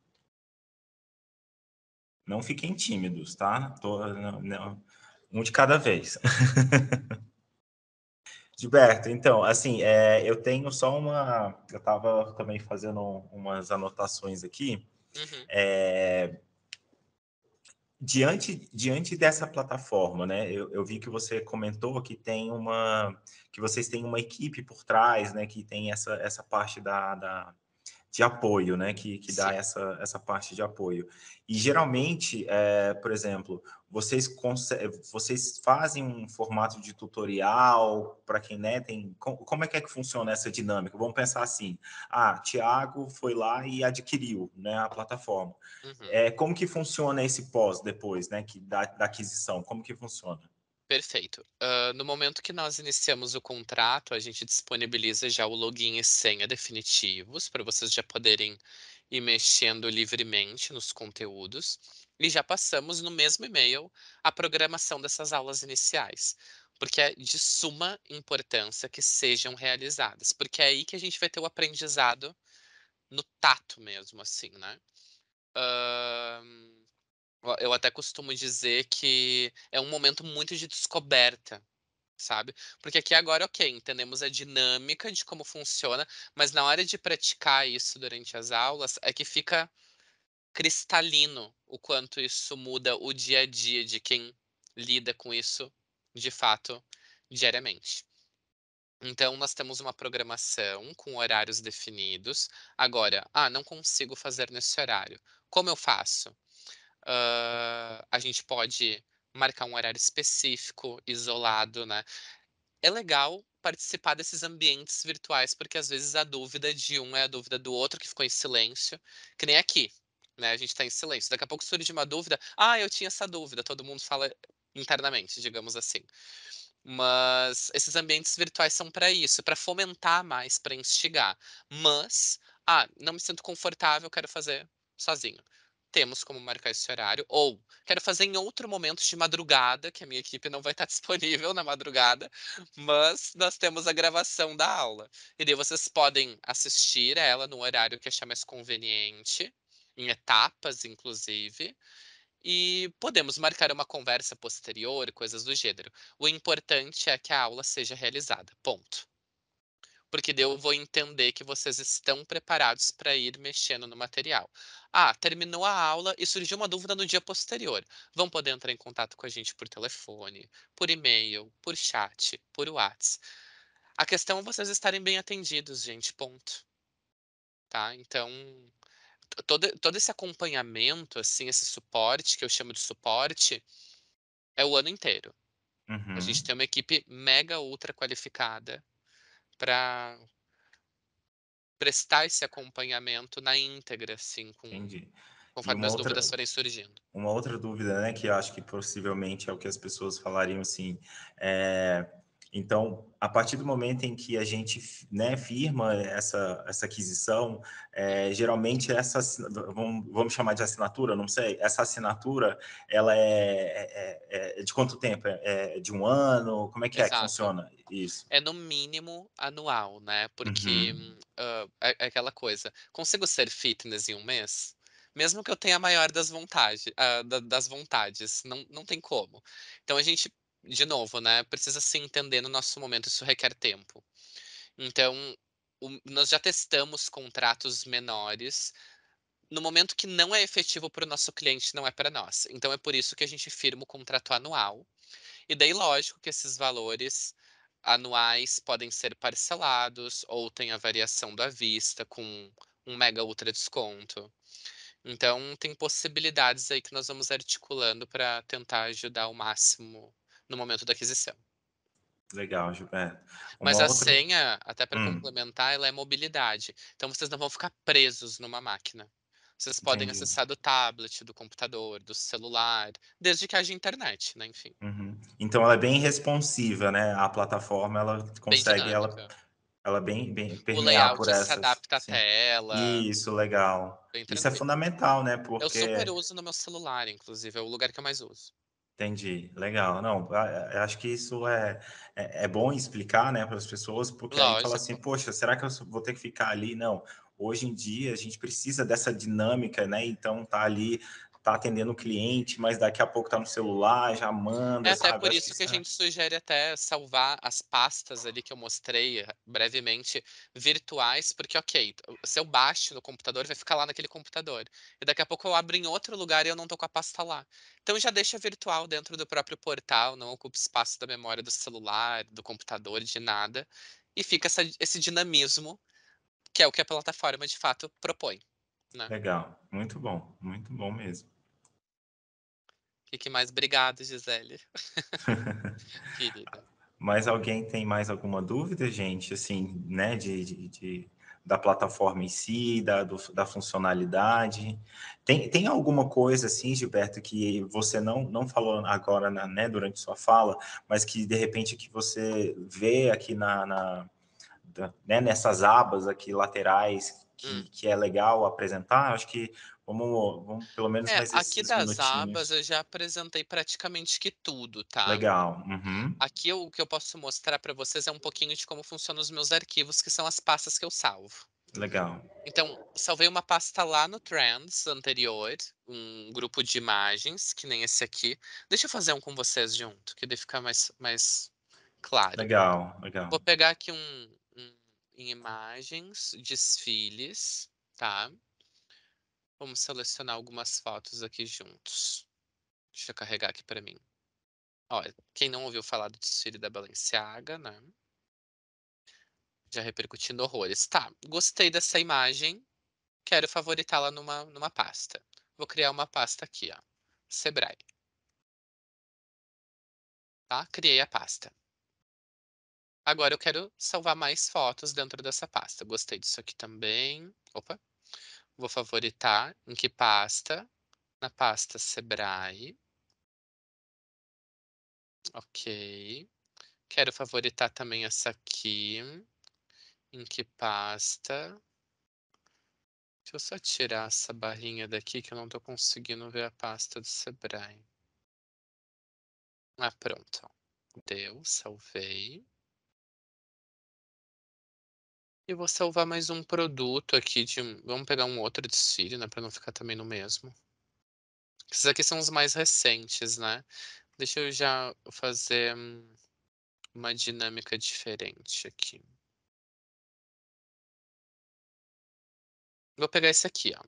Speaker 1: Não fiquem tímidos, tá? Tô, não, não, um de cada vez. Gilberto, então, assim, é, eu tenho só uma. Eu estava também fazendo umas anotações aqui. Uhum. É, diante, diante dessa plataforma, né? Eu, eu, vi que você comentou que tem uma que vocês têm uma equipe por trás, né? Que tem essa, essa parte da, da, de apoio, né? Que, que dá essa, essa parte de apoio. E geralmente, é, por exemplo, vocês, vocês fazem um formato de tutorial para quem né, tem. Com, como é que é que funciona essa dinâmica? Vamos pensar assim: ah, Tiago foi lá e adquiriu né, a plataforma. Uhum. É, como que funciona esse pós depois, né? Que, da, da aquisição, como que funciona?
Speaker 2: Perfeito. Uh, no momento que nós iniciamos o contrato, a gente disponibiliza já o login e senha definitivos para vocês já poderem ir mexendo livremente nos conteúdos. E já passamos no mesmo e-mail a programação dessas aulas iniciais, porque é de suma importância que sejam realizadas, porque é aí que a gente vai ter o aprendizado no tato mesmo, assim, né? Uh eu até costumo dizer que é um momento muito de descoberta, sabe? Porque aqui agora, ok, entendemos a dinâmica de como funciona, mas na hora de praticar isso durante as aulas é que fica cristalino o quanto isso muda o dia a dia de quem lida com isso de fato diariamente. Então, nós temos uma programação com horários definidos. Agora, ah, não consigo fazer nesse horário. Como eu faço? Uh, a gente pode marcar um horário específico, isolado, né? É legal participar desses ambientes virtuais, porque às vezes a dúvida de um é a dúvida do outro que ficou em silêncio, que nem aqui, né? A gente está em silêncio. Daqui a pouco surge uma dúvida, ah, eu tinha essa dúvida, todo mundo fala internamente, digamos assim. Mas esses ambientes virtuais são para isso, para fomentar mais, para instigar. Mas, ah, não me sinto confortável, quero fazer sozinho temos como marcar esse horário. Ou quero fazer em outro momento de madrugada, que a minha equipe não vai estar disponível na madrugada, mas nós temos a gravação da aula. E daí vocês podem assistir a ela no horário que achar mais conveniente, em etapas, inclusive. E podemos marcar uma conversa posterior, coisas do gênero. O importante é que a aula seja realizada. Ponto porque daí eu vou entender que vocês estão preparados para ir mexendo no material. Ah, terminou a aula e surgiu uma dúvida no dia posterior. Vão poder entrar em contato com a gente por telefone, por e-mail, por chat, por WhatsApp. A questão é vocês estarem bem atendidos, gente, ponto. Tá? Então, todo, todo esse acompanhamento, assim, esse suporte, que eu chamo de suporte, é o ano inteiro. Uhum. A gente uhum. tem uma equipe mega ultra qualificada para prestar esse acompanhamento na íntegra, assim, com, Entendi. conforme as outra, dúvidas forem surgindo.
Speaker 1: Uma outra dúvida, né, que eu acho que possivelmente é o que as pessoas falariam, assim, é, então, a partir do momento em que a gente né, firma essa, essa aquisição, é, geralmente essa, vamos, vamos, chamar de assinatura, não sei, essa assinatura, ela é, é, é, é de quanto tempo? É, é, de um ano? Como é que Exato. é que funciona isso?
Speaker 2: É no mínimo anual, né? Porque uhum. uh, é aquela coisa, consigo ser fitness em um mês? mesmo que eu tenha a maior das, vontade, uh, das vontades, não, não tem como. Então a gente de novo, né? Precisa se entender no nosso momento, isso requer tempo. Então, o, nós já testamos contratos menores no momento que não é efetivo para o nosso cliente, não é para nós. Então, é por isso que a gente firma o contrato anual. E daí, lógico que esses valores anuais podem ser parcelados ou tem a variação da vista com um mega ultra desconto. Então, tem possibilidades aí que nós vamos articulando para tentar ajudar o máximo no momento da aquisição.
Speaker 1: Legal, Gilberto. É. Uma Mas a outra...
Speaker 2: senha, até para hum. complementar, ela é mobilidade. Então vocês não vão ficar presos numa máquina. Vocês podem Entendi. acessar do tablet, do computador, do celular, desde que haja internet, né? Enfim.
Speaker 1: Uhum. Então ela é bem responsiva, né? A plataforma ela consegue ela ela é bem bem permear por essa. se adapta sim. à tela. Isso, legal. Isso é fundamental, né? Porque Eu super
Speaker 2: uso no meu celular, inclusive, é o lugar que eu mais uso.
Speaker 1: Entendi, legal. Não, acho que isso é, é, é bom explicar, né, para as pessoas, porque aí fala assim, poxa, será que eu vou ter que ficar ali? Não. Hoje em dia a gente precisa dessa dinâmica, né? Então tá ali tá atendendo o cliente, mas daqui a pouco tá no celular, já manda. É sabe? até por isso
Speaker 2: que a é gente sugere até salvar as pastas ali que eu mostrei eh, brevemente, virtuais, porque, ok, se eu baixo no computador, vai ficar lá naquele computador. E daqui a pouco eu abro em outro lugar e eu não tô com a pasta lá. Então já deixa virtual dentro do próprio portal, não ocupa espaço da memória do celular, do computador, de nada. E fica essa, esse dinamismo, que é o que a plataforma de fato propõe. Né? Legal,
Speaker 1: muito bom, muito bom mesmo
Speaker 2: que, que mais? Obrigado, Gisele. Querida.
Speaker 1: Mas alguém tem mais alguma dúvida, gente? Assim, né? de, de, de da plataforma em si, da, do, da funcionalidade. Tem, tem alguma coisa assim, Gilberto, que você não, não falou agora na, né, durante sua fala, mas que de repente que você vê aqui na, na né, nessas abas aqui laterais que, hum. que é legal apresentar? Acho que Vamos, vamos pelo menos é, mais Aqui das abas
Speaker 2: eu já apresentei praticamente que tudo, tá? Legal. Uhum. Aqui eu, o que eu posso mostrar para vocês é um pouquinho de como funcionam os meus arquivos, que são as pastas que eu salvo. Legal. Então, salvei uma pasta lá no Trends anterior, um grupo de imagens, que nem esse aqui. Deixa eu fazer um com vocês junto, que daí fica mais, mais claro. Legal, legal. Vou pegar aqui um, um em imagens, desfiles, tá? Vamos selecionar algumas fotos aqui juntos. Deixa eu carregar aqui para mim. Olha, quem não ouviu falar do desfile da Balenciaga, né? Já repercutindo horrores. Tá, gostei dessa imagem. Quero favoritá-la numa, numa pasta. Vou criar uma pasta aqui, ó. Sebrae. Tá? Criei a pasta. Agora eu quero salvar mais fotos dentro dessa pasta. Gostei disso aqui também. Opa, Vou favoritar em que pasta? Na pasta Sebrae. Ok. Quero favoritar também essa aqui. Em que pasta? Deixa eu só tirar essa barrinha daqui que eu não estou conseguindo ver a pasta do Sebrae. Ah, pronto. Deu, salvei e vou salvar mais um produto aqui. De... Vamos pegar um outro de Siri, né? Pra não ficar também no mesmo. Esses aqui são os mais recentes, né? Deixa eu já fazer uma dinâmica diferente aqui. Vou pegar esse aqui, ó.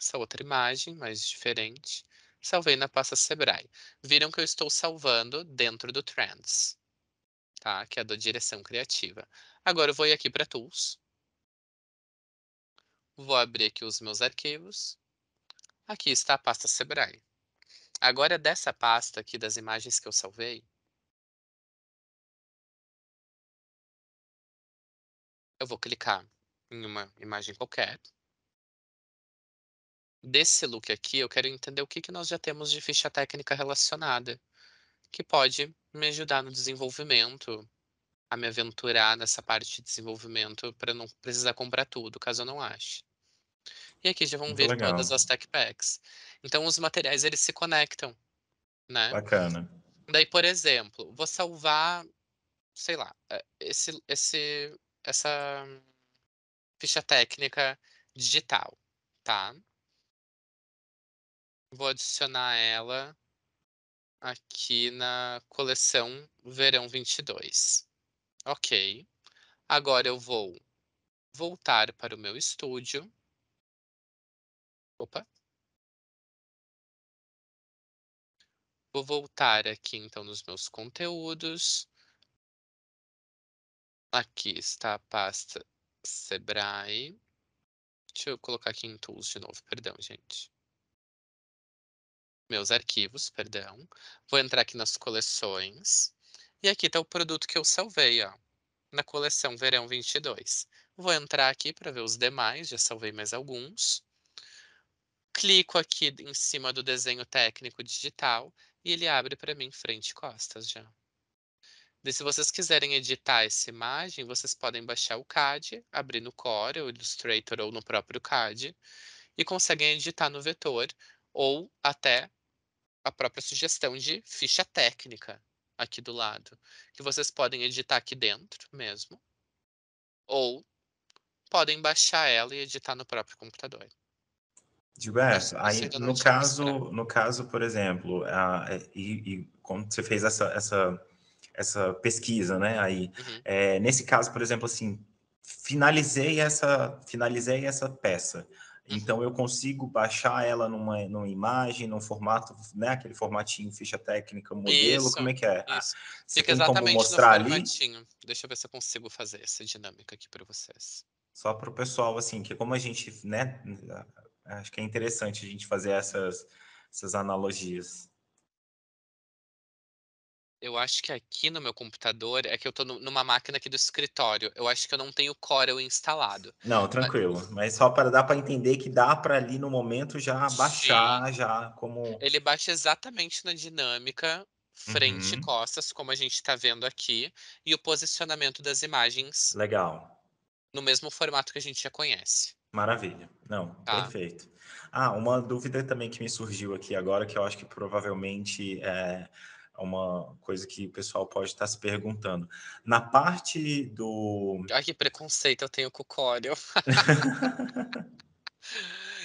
Speaker 2: Essa outra imagem, mais diferente. Salvei na pasta Sebrae. Viram que eu estou salvando dentro do Trends tá? Que é da direção criativa. Agora eu vou ir aqui para Tools. Vou abrir aqui os meus arquivos. Aqui está a pasta Sebrae. Agora, dessa pasta aqui das imagens que eu salvei,
Speaker 3: eu vou clicar
Speaker 2: em uma imagem qualquer. Desse look aqui, eu quero entender o que, que nós já temos de ficha técnica relacionada, que pode me ajudar no desenvolvimento, a me aventurar nessa parte de desenvolvimento para não precisar comprar tudo, caso eu não ache. E aqui já vão Muito ver legal. todas as tech packs. Então os materiais eles se conectam, né? Bacana. Daí, por exemplo, vou salvar, sei lá, eh, esse, esse, essa ficha técnica digital, tá? Vou adicionar ela aqui na coleção Verão 22. Ok. Agora eu vou voltar para o meu estúdio. Opa.
Speaker 3: Vou voltar aqui, então, nos meus conteúdos. Aqui está a pasta
Speaker 2: Sebrae. Deixa eu colocar aqui em Tools de novo, perdão, gente meus arquivos, perdão. Vou entrar aqui nas coleções. E aqui está o produto que eu salvei, ó, na coleção Verão 22. Vou entrar aqui para ver os demais, já salvei mais alguns. Clico aqui em cima do desenho técnico digital e ele abre para mim frente e costas já. E se vocês quiserem editar essa imagem, vocês podem baixar o CAD, abrir no Core, ou Illustrator ou no próprio CAD, e conseguem editar no vetor ou até a própria sugestão de ficha técnica aqui do lado, que vocês podem editar aqui dentro mesmo, ou podem baixar ela e editar no próprio computador.
Speaker 1: Diverso aí, no, caso, no caso, por exemplo, a, é, e, e você fez essa, essa, essa pesquisa, né? Aí, uhum. é, nesse caso, por exemplo, assim, finalizei essa, finalizei essa peça. Uhum. Então eu consigo baixar ela numa, numa imagem, num formato, né? Aquele formatinho, ficha técnica, modelo, isso, como é que é? Ah, isso. Você Fica exatamente mostrar no formatinho.
Speaker 2: Ali? Deixa eu ver se eu consigo fazer essa dinâmica aqui para vocês.
Speaker 1: Só para o pessoal, assim, que como a gente, né? Acho que é interessante a gente fazer essas, essas analogias
Speaker 2: eu acho que aqui no meu computador é que eu estou numa máquina aqui do escritório. Eu acho que eu não tenho Corel instalado. Não,
Speaker 1: ah, tranquilo. Mas, Mas só para dar para entender que dá para ali no momento já baixar, Sim. já
Speaker 2: como. Ele baixa exatamente na dinâmica,
Speaker 1: frente uhum. e
Speaker 2: costas, como a gente está vendo aqui, e o posicionamento das imagens. Legal. No mesmo formato que a gente já conhece. Maravilha.
Speaker 1: Não, tá. perfeito. Ah, uma dúvida também que me surgiu aqui agora, que eu acho que provavelmente é, é uma coisa que o pessoal pode estar se perguntando. Na parte do.
Speaker 2: Ai, que preconceito eu tenho com o Corel.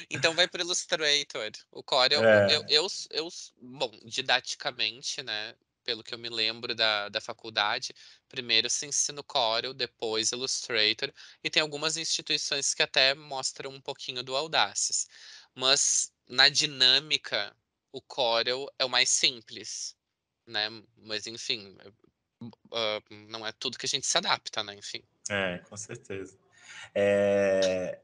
Speaker 2: então vai para o Illustrator. O Corel, é. eu, eu, eu, bom, didaticamente, né? Pelo que eu me lembro da, da faculdade, primeiro se ensina o Corel, depois Illustrator, e tem algumas instituições que até mostram um pouquinho do Audaces. Mas na dinâmica, o Corel é o mais simples né? Mas enfim, uh, não é tudo que a gente se adapta, né? Enfim.
Speaker 1: É, com certeza. É...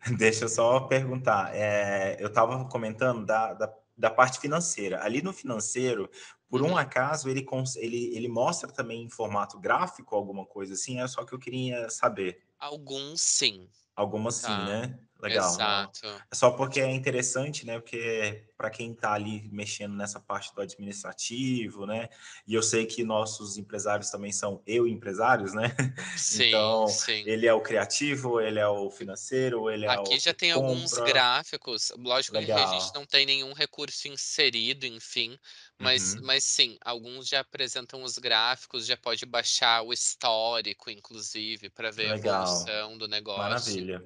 Speaker 1: Deixa eu só perguntar. É... Eu estava comentando da, da, da, parte financeira. Ali no financeiro, por uhum. um acaso, ele, cons... ele, ele mostra também em formato gráfico alguma coisa assim? É só que eu queria saber.
Speaker 2: Alguns sim.
Speaker 1: Algumas sim, tá. né? Legal. Exato. É só porque é interessante, né? Porque para quem está ali mexendo nessa parte do administrativo, né? E eu sei que nossos empresários também são eu empresários, né? Sim, então, sim. ele é o criativo, ele é o financeiro, ele é Aqui o Aqui já tem compra. alguns
Speaker 2: gráficos, lógico Legal. que a gente não tem nenhum recurso inserido, enfim, mas, uhum. mas sim, alguns já apresentam os gráficos, já pode baixar o histórico, inclusive, para ver Legal. a evolução do negócio. Maravilha.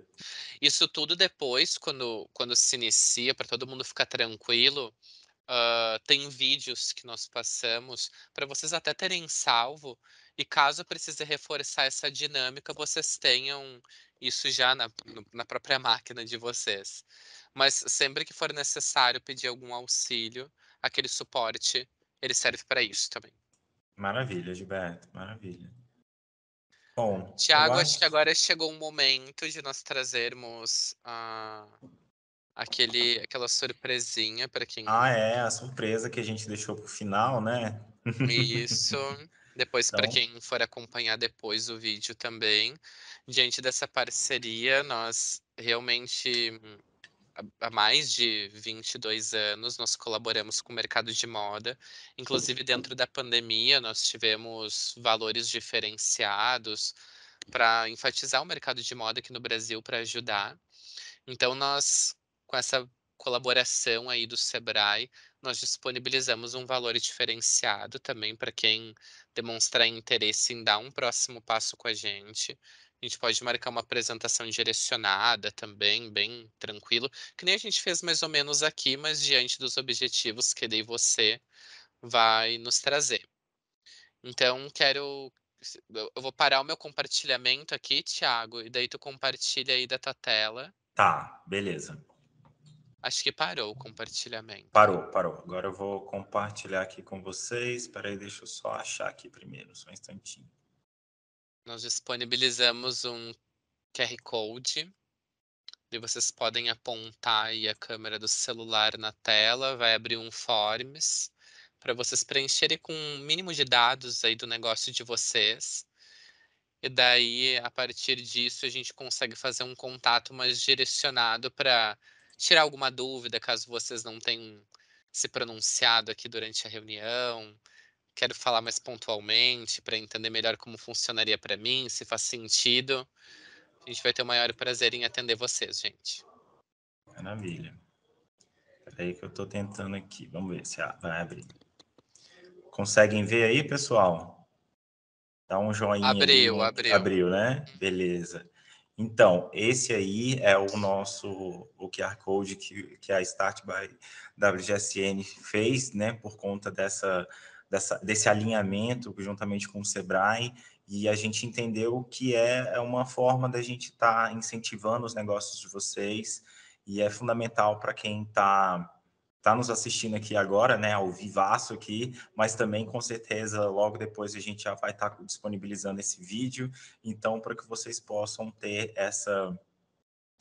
Speaker 2: Isso tudo depois, quando, quando se inicia, para todo mundo ficar tranquilo, uh, tem vídeos que nós passamos para vocês até terem salvo. E caso precise reforçar essa dinâmica, vocês tenham isso já na, na própria máquina de vocês. Mas sempre que for necessário pedir algum auxílio, aquele suporte, ele serve para isso também.
Speaker 1: Maravilha, Gilberto, maravilha. Bom, Tiago, acho
Speaker 2: que agora chegou o momento de nós trazermos a ah, aquele, aquela surpresinha para quem. Ah, é,
Speaker 1: a surpresa que a gente deixou pro final, né? Isso.
Speaker 2: Depois, então... para quem for acompanhar depois o vídeo também, diante dessa parceria, nós realmente há mais de 22 anos, nós colaboramos com o mercado de moda. Inclusive, dentro da pandemia, nós tivemos valores diferenciados para enfatizar o mercado de moda aqui no Brasil para ajudar. Então, nós, com essa colaboração aí do Sebrae, nós disponibilizamos um valor diferenciado também para quem demonstrar interesse em dar um próximo passo com a gente. A gente pode marcar uma apresentação direcionada também, bem tranquilo, que nem a gente fez mais ou menos aqui, mas diante dos objetivos que daí você vai nos trazer. Então, quero. Eu vou parar o meu compartilhamento aqui, Thiago, e daí tu compartilha aí da tua tela.
Speaker 1: Tá, beleza.
Speaker 2: Acho que parou o compartilhamento.
Speaker 1: Parou, parou. Agora eu vou compartilhar aqui com vocês. aí deixa eu só achar aqui primeiro, só um instantinho.
Speaker 2: Nós disponibilizamos um QR Code. E vocês podem apontar aí a câmera do celular na tela, vai abrir um Forms para vocês preencherem com o um mínimo de dados aí do negócio de vocês. E daí, a partir disso, a gente consegue fazer um contato mais direcionado para tirar alguma dúvida, caso vocês não tenham se pronunciado aqui durante a reunião, quero falar mais pontualmente para entender melhor como funcionaria para mim, se faz sentido. A gente vai ter o maior prazer em atender vocês, gente.
Speaker 1: Maravilha. Peraí que eu estou tentando aqui. Vamos ver se vai abrir. Conseguem ver aí, pessoal? Dá um joinha. Abriu, aí. abriu. Abriu, né? Uhum. Beleza. Então, esse aí é o nosso o QR Code que, que a Start by WGSN fez, né, por conta dessa dessa, desse alinhamento juntamente com o Sebrae, e a gente entendeu que é, é uma forma da gente estar tá incentivando os negócios de vocês, e é fundamental para quem está tá nos assistindo aqui agora, né, ao vivaço aqui, mas também com certeza logo depois a gente já vai estar tá disponibilizando esse vídeo, então para que vocês possam ter essa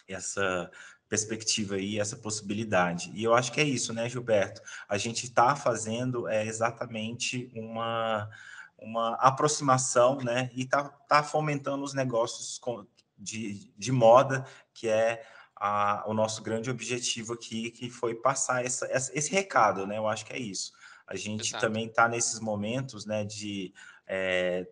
Speaker 1: essa perspectiva aí, essa possibilidade. E eu acho que é isso, né, Gilberto? A gente está fazendo é, exatamente uma, uma aproximação, né, e está tá fomentando os negócios com, de, de moda, que é a, o nosso grande objetivo aqui, que foi passar essa, essa, esse recado, né? Eu acho que é isso. A gente Exato. também está nesses momentos, né, de é,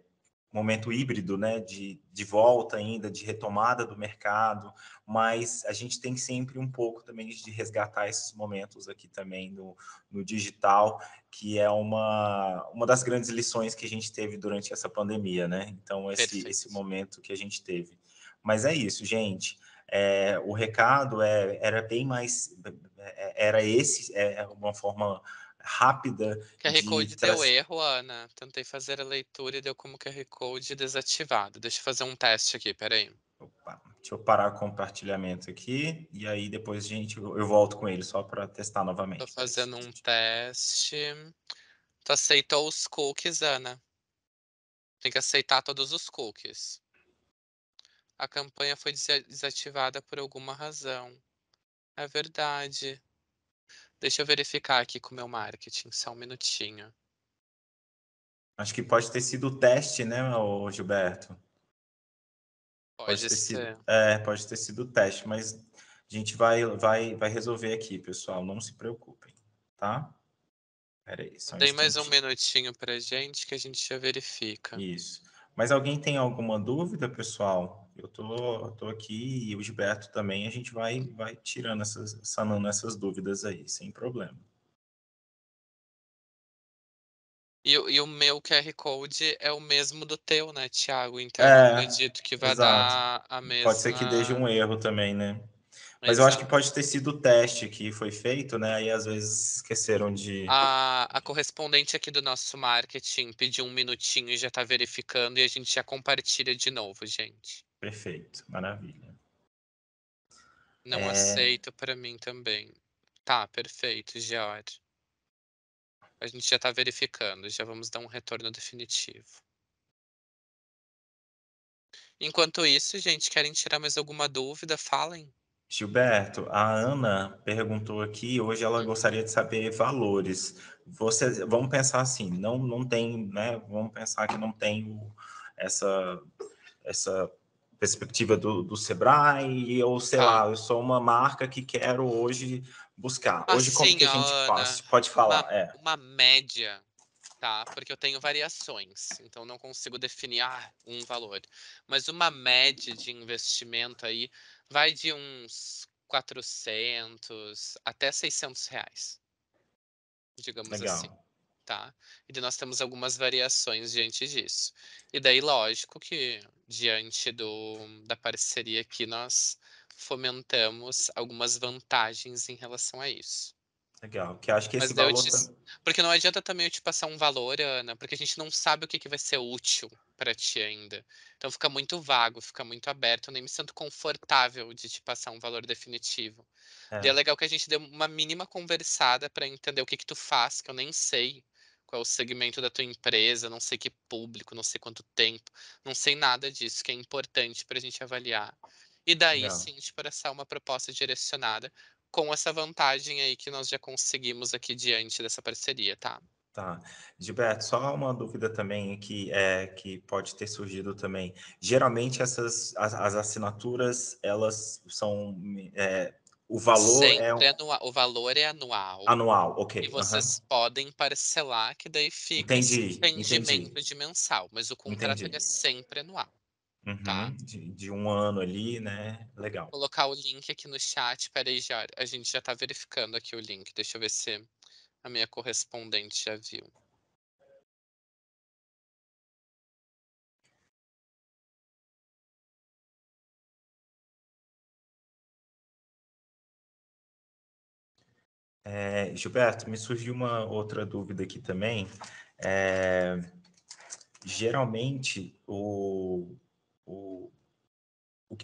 Speaker 1: momento híbrido, né, de, de volta ainda, de retomada do mercado, mas a gente tem sempre um pouco também de resgatar esses momentos aqui também no, no digital, que é uma, uma das grandes lições que a gente teve durante essa pandemia, né? Então, esse, esse momento que a gente teve. Mas é isso, gente. É, o recado é, era bem mais... É, é, era esse, é, é uma forma rápida. QR de Code deu erro,
Speaker 2: Ana. Tentei fazer a leitura e deu como QR Code desativado. Deixa eu fazer um teste aqui, peraí.
Speaker 1: Opa, deixa eu parar o compartilhamento aqui e aí depois a gente eu volto com ele só para testar novamente.
Speaker 2: Estou fazendo um teste. Tu aceitou os cookies, Ana? Tem que aceitar todos os cookies. A campanha foi desativada por alguma razão. É verdade. Deixa eu verificar aqui com o meu marketing, só um minutinho.
Speaker 1: Acho que pode ter sido o teste, né, Gilberto? Pode, pode ter ser. Sido, é, pode ter sido o teste, mas a gente vai, vai, vai resolver aqui, pessoal. Não se preocupem, tá? Peraí, só um Tem mais
Speaker 2: um minutinho pra gente que a gente já verifica. Isso.
Speaker 1: Mas alguém tem alguma dúvida, pessoal? Eu tô, tô aqui e o Gilberto também, a gente vai, vai tirando essas, sanando essas dúvidas aí, sem problema.
Speaker 2: E, e o meu QR Code é o mesmo do teu, né, Thiago? Então é, eu acredito que vai exato. dar a mesma. Pode ser que deixe um
Speaker 1: erro também, né? Mas Exato. eu acho que pode ter sido o teste que foi feito, né? Aí às vezes esqueceram de.
Speaker 2: A, a, correspondente aqui do nosso marketing pediu um minutinho e já está verificando e a gente já compartilha de novo, gente.
Speaker 1: Perfeito, maravilha.
Speaker 2: Não é... aceito para mim também. Tá, perfeito, George. A gente já está verificando, já vamos dar um retorno definitivo. Enquanto isso, gente, querem tirar mais alguma dúvida? Falem.
Speaker 1: Gilberto, a Ana perguntou aqui, hoje ela uhum. gostaria de saber valores. Você, vamos pensar assim, não, não tem, né? Vamos pensar que não tem essa, essa perspectiva do, do Sebrae, ou sei tá. lá, eu sou uma marca que quero hoje buscar. hoje, como que a gente faz? Pode falar. Uma, é.
Speaker 2: uma média, tá? Porque eu tenho variações, então não consigo definir ah, um valor. Mas uma média de investimento aí vai de uns 400 até 600 reais, digamos Legal. assim. Tá? E nós temos algumas variações diante disso. E daí, lógico que diante do, da parceria que nós fomentamos algumas vantagens em relação a isso. Legal, que acho que esse valor... Te... Também... Porque não adianta também eu te passar um valor, Ana, porque a gente não sabe o que, que vai ser útil para ti ainda. Então fica muito vago, fica muito aberto, eu nem me sinto confortável de te passar um valor definitivo. É. E é legal que a gente dê uma mínima conversada para entender o que que tu faz, que eu nem sei, qual é o segmento da tua empresa, não sei que público, não sei quanto tempo, não sei nada disso que é importante para a gente avaliar. E daí não. sim tipo, expressar uma proposta direcionada com essa vantagem aí que nós já conseguimos aqui diante dessa parceria, tá?
Speaker 1: Tá. Gilberto, só uma dúvida também que, é, que pode ter surgido também. Geralmente essas as, as assinaturas elas são é, o valor Sempre é, é
Speaker 2: anual, o valor é anual. Anual,
Speaker 1: ok. E vocês uhum.
Speaker 2: podem parcelar, que daí fica entendi, rendimento entendi. de mensal, mas o contrato é sempre anual.
Speaker 1: Tá? Uhum, tá? De, de, um ano ali, né?
Speaker 3: Legal. Vou
Speaker 2: colocar o link aqui no chat. Peraí, já, a gente já está verificando aqui o link. Deixa eu ver se a minha correspondente já viu.
Speaker 3: É, Gilberto, me surgiu uma outra dúvida aqui também. É,
Speaker 1: geralmente, o, o,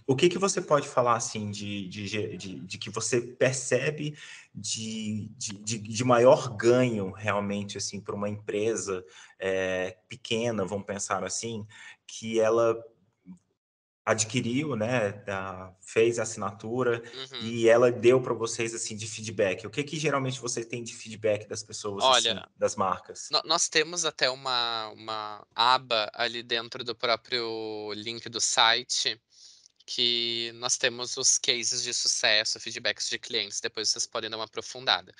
Speaker 1: o que, que você pode falar assim de, de, de, de que você percebe de, de, de, maior ganho realmente assim para uma empresa é, pequena, vamos pensar assim, que ela adquiriu, né, fez a assinatura uhum. e ela deu para vocês assim de feedback. O que que geralmente você tem de feedback das pessoas, assim, Olha, assim, das marcas?
Speaker 2: Nós temos até uma, uma aba ali dentro do próprio link do site que nós temos os cases de sucesso, feedbacks de clientes. Depois vocês podem dar uma aprofundada.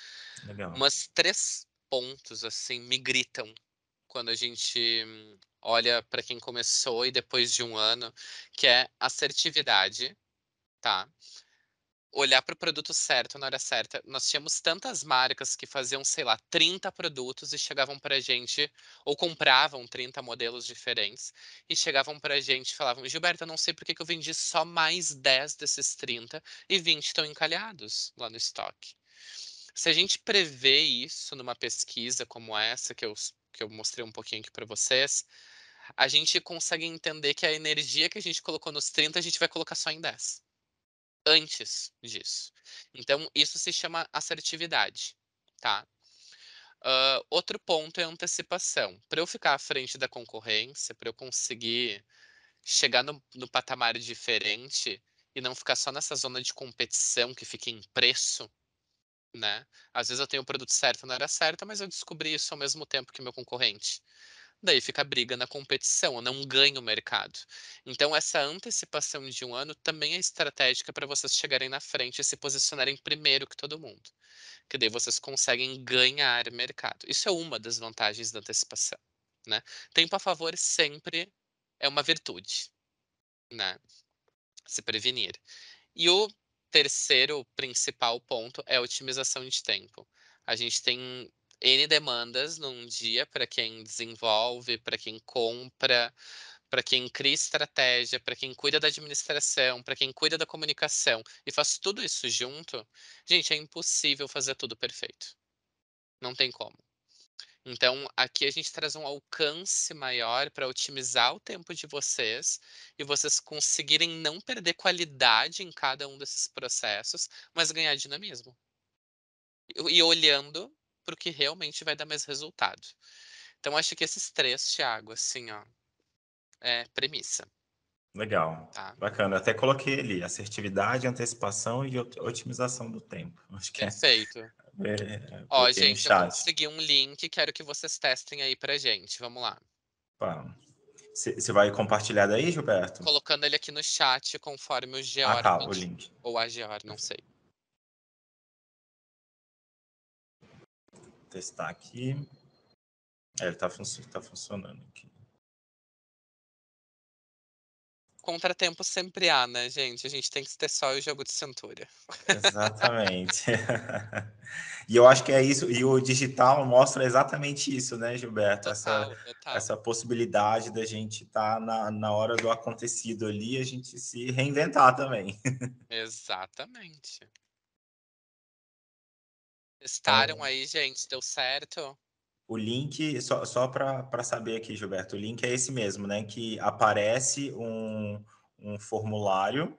Speaker 2: Legal. Umas três pontos assim me gritam quando a gente olha para quem começou e depois de um ano, que é assertividade, tá? Olhar para o produto certo na hora certa. Nós tínhamos tantas marcas que faziam, sei lá, 30 produtos e chegavam para a gente, ou compravam 30 modelos diferentes, e chegavam para a gente e falavam: Gilberto, eu não sei por que eu vendi só mais 10 desses 30 e 20 estão encalhados lá no estoque. Se a gente prevê isso numa pesquisa como essa que eu, que eu mostrei um pouquinho aqui para vocês, a gente consegue entender que a energia que a gente colocou nos 30, a gente vai colocar só em 10. Antes disso. Então, isso se chama assertividade, tá? Uh, outro ponto é antecipação. Para eu ficar à frente da concorrência, para eu conseguir chegar no, no patamar diferente e não ficar só nessa zona de competição que fica em preço, né? Às vezes eu tenho o produto certo na hora certa, mas eu descobri isso ao mesmo tempo que meu concorrente daí fica a briga na competição, não ganha o mercado. Então, essa antecipação de um ano também é estratégica para vocês chegarem na frente e se posicionarem primeiro que todo mundo. Que daí vocês conseguem ganhar mercado. Isso é uma das vantagens da antecipação. Né? Tempo a favor sempre é uma virtude. Né? Se prevenir. E o terceiro principal ponto é a otimização de tempo. A gente tem N demandas num dia para quem desenvolve, para quem compra, para quem cria estratégia, para quem cuida da administração, para quem cuida da comunicação e faz tudo isso junto, gente, é impossível fazer tudo perfeito. Não tem como. Então, aqui a gente traz um alcance maior para otimizar o tempo de vocês e vocês conseguirem não perder qualidade em cada um desses processos, mas ganhar dinamismo. E olhando para o que realmente vai dar mais resultado. Então, acho que esses três, Thiago, assim, ó, é premissa.
Speaker 1: Legal, tá. bacana. Eu até coloquei ali assertividade, antecipação e otimização do tempo. Acho que é, Perfeito. É... É,
Speaker 2: ó, gente, eu consegui um link, quero que vocês testem aí a gente. Vamos lá.
Speaker 1: Tá. Você vai compartilhar daí, Gilberto?
Speaker 2: Colocando ele aqui no chat, conforme o Geor. Ah, tá, o link. Ou a Geor, não sei.
Speaker 3: testar aqui. É, ele está fun tá funcionando aqui.
Speaker 2: Contratempo sempre há, né, gente? A gente tem que ter só o jogo de cintura.
Speaker 1: Exatamente. e eu acho que é isso. E o digital mostra exatamente isso, né, Gilberto? Total, essa, total. essa possibilidade da gente estar tá na, na hora do acontecido ali, a gente se reinventar também.
Speaker 2: Exatamente. Testaram é. aí, gente, deu
Speaker 1: certo? O link, só, só para saber aqui, Gilberto, o link é esse mesmo, né? Que aparece um, um formulário.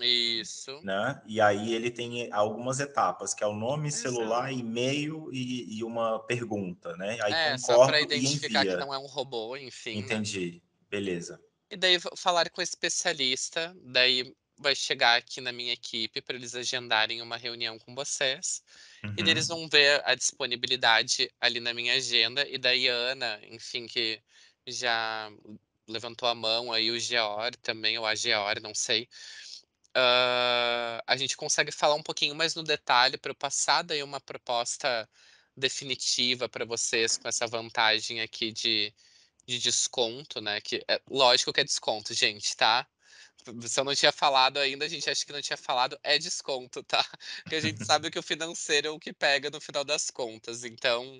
Speaker 1: Isso. Né? E aí ele tem algumas etapas, que é o nome, Exato. celular, e-mail e, e, uma pergunta, né? Aí é, só para identificar que não é
Speaker 2: um robô, enfim. Né. Entendi.
Speaker 1: Né? Beleza.
Speaker 2: E daí vou falar com o especialista, daí vai chegar aqui na minha equipe para eles agendarem uma reunião com vocês Uhum. E eles vão ver a disponibilidade ali na minha agenda. E da Iana, enfim, que já levantou a mão aí, o Geor também, ou a Geor, não sei. Uh, a gente consegue falar um pouquinho mais no detalhe para eu passar daí uma proposta definitiva para vocês com essa vantagem aqui de, de desconto, né? Que é lógico que é desconto, gente, tá? se eu não tinha falado ainda, a gente acha que não tinha falado, é desconto, tá? Porque a gente sabe que o financeiro é o que pega no final das contas. Então,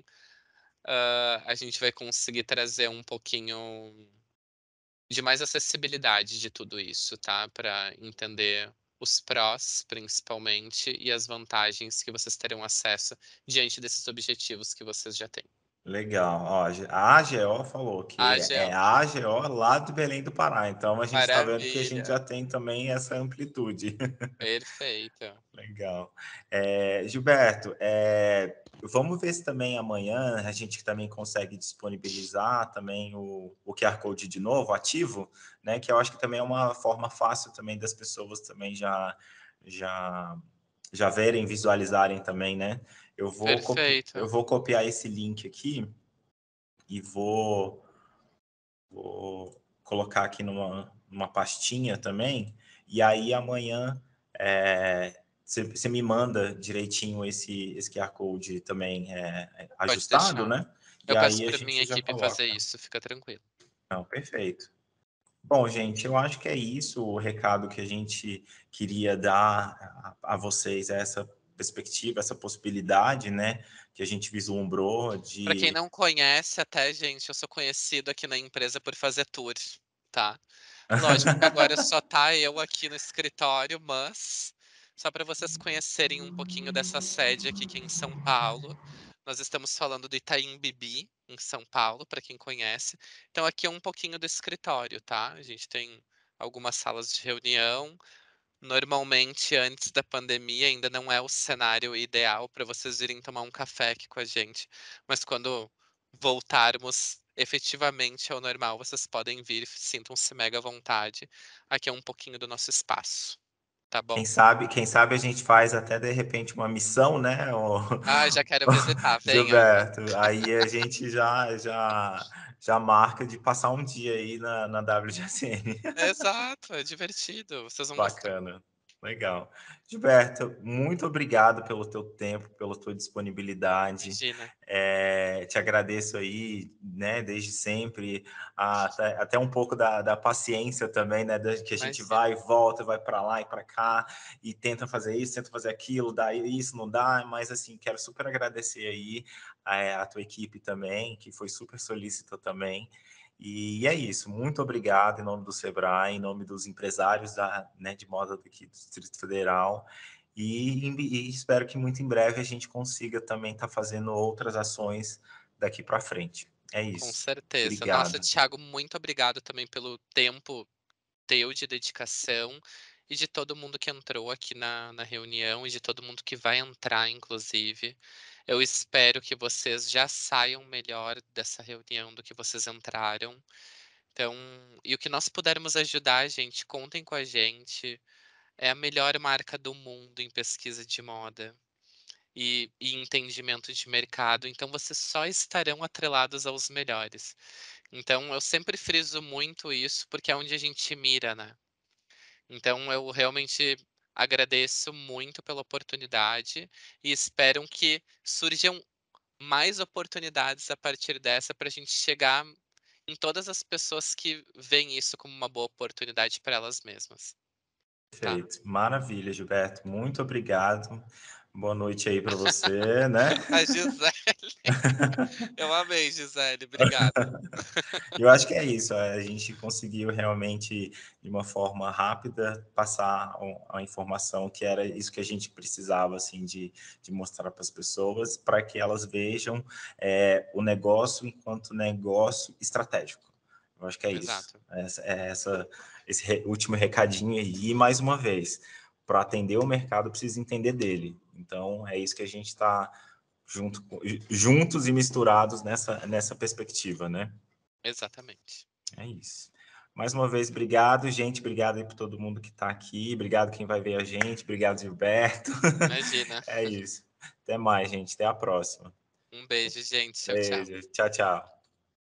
Speaker 2: uh, a gente vai conseguir trazer um pouquinho de mais acessibilidade de tudo isso, tá? Para entender os prós, principalmente, e as vantagens que vocês terão acesso diante desses objetivos que vocês já têm.
Speaker 1: Legal. Ó, a AGO falou que a AGO. é a AGO lá de Belém do Pará. Então a gente está vendo que a gente já tem também essa amplitude.
Speaker 2: Perfeito.
Speaker 1: Legal. É, Gilberto, é, vamos ver se também amanhã a gente também consegue disponibilizar também o, o QR Code de novo, ativo, né? Que eu acho que também é uma forma fácil também das pessoas também já, já, já verem, visualizarem também, né? Eu vou, eu vou copiar esse link aqui e vou, vou colocar aqui numa, numa pastinha também. E aí amanhã você é, me manda direitinho esse, esse QR Code também é,
Speaker 2: ajustado, né? Eu e peço para minha equipe fazer isso, fica tranquilo.
Speaker 1: Não, perfeito. Bom, gente, eu acho que é isso o recado que a gente queria dar a, a vocês, essa perspectiva, essa possibilidade, né, que a gente vislumbrou de. Para quem não
Speaker 2: conhece, até gente, eu sou conhecido aqui na empresa por fazer tour, tá? Lógico que agora só tá eu aqui no escritório, mas só para vocês conhecerem um pouquinho dessa sede aqui é em São Paulo. Nós estamos falando do Itaim Bibi, em São Paulo, para quem conhece. Então aqui é um pouquinho do escritório, tá? A gente tem algumas salas de reunião, Normalmente, antes da pandemia, ainda não é o cenário ideal para vocês virem tomar um café aqui com a gente. Mas quando voltarmos efetivamente ao normal, vocês podem vir, sintam-se mega à vontade. Aqui é um pouquinho do nosso espaço. Tá bom. Quem sabe, quem sabe
Speaker 1: a gente faz até de repente uma missão, né? Ah, já quero
Speaker 2: visitar, tá, venha.
Speaker 1: Gilberto, aí a gente já já já marca de passar um dia aí na, na WGSN. Exato, é divertido. Vocês vão Bacana. Gostar. Legal. Gilberto, muito obrigado pelo teu tempo, pela tua disponibilidade. É, te agradeço aí, né, desde sempre, a, até, até, um pouco da, da, paciência também, né, que a gente vai e volta, vai para lá e para cá, e tenta fazer isso, tenta fazer aquilo, dá isso, não dá, mas assim, quero super agradecer aí a, eh, a tua equipe também, que foi super solícita também. E é isso. Muito obrigado em nome do Sebrae, em nome dos empresários da, né, de moda daqui do Distrito Federal. E, e, espero que muito em breve a gente consiga também estar tá fazendo outras ações daqui para frente. É isso. Com certeza. Obrigado. Nossa,
Speaker 2: Thiago, muito obrigado também pelo tempo teu de dedicação e de todo mundo que entrou aqui na, na reunião e de todo mundo que vai entrar, inclusive. Eu espero que vocês já saiam melhor dessa reunião do que vocês entraram. Então, e o que nós pudermos ajudar, gente, contem com a gente. É a melhor marca do mundo em pesquisa de moda e, e entendimento de mercado. Então, vocês só estarão atrelados aos melhores. Então, eu sempre friso muito isso, porque é onde a gente mira, né? Então, eu realmente Agradeço muito pela oportunidade e espero que surjam mais oportunidades a partir dessa para a gente chegar em todas as pessoas que veem isso como uma boa oportunidade para elas mesmas.
Speaker 1: Tá? Perfeito, tá? maravilha, Gilberto. Muito obrigado. Boa noite aí para você, né? A Gisele. Eu amei, Gisele. obrigado. Eu acho que é isso. É, a gente conseguiu realmente, de uma forma rápida, passar a informação que era isso que a gente precisava, assim, de, de mostrar para as pessoas, para que elas vejam é, o negócio enquanto negócio estratégico. Eu acho que é Exato. isso. É, é essa, esse último recadinho aí. E mais uma vez, para atender o mercado, precisa entender dele. Então, é isso que a gente está junto, juntos e misturados nessa, nessa perspectiva, né?
Speaker 2: Exatamente.
Speaker 1: É isso. Mais uma vez, obrigado, gente. Obrigado aí para todo mundo que está aqui. Obrigado quem vai ver a gente. Obrigado, Gilberto. Imagina. é isso. Até mais, gente. Até a próxima. Um beijo, gente. Tchau, beijo. tchau. Tchau, tchau.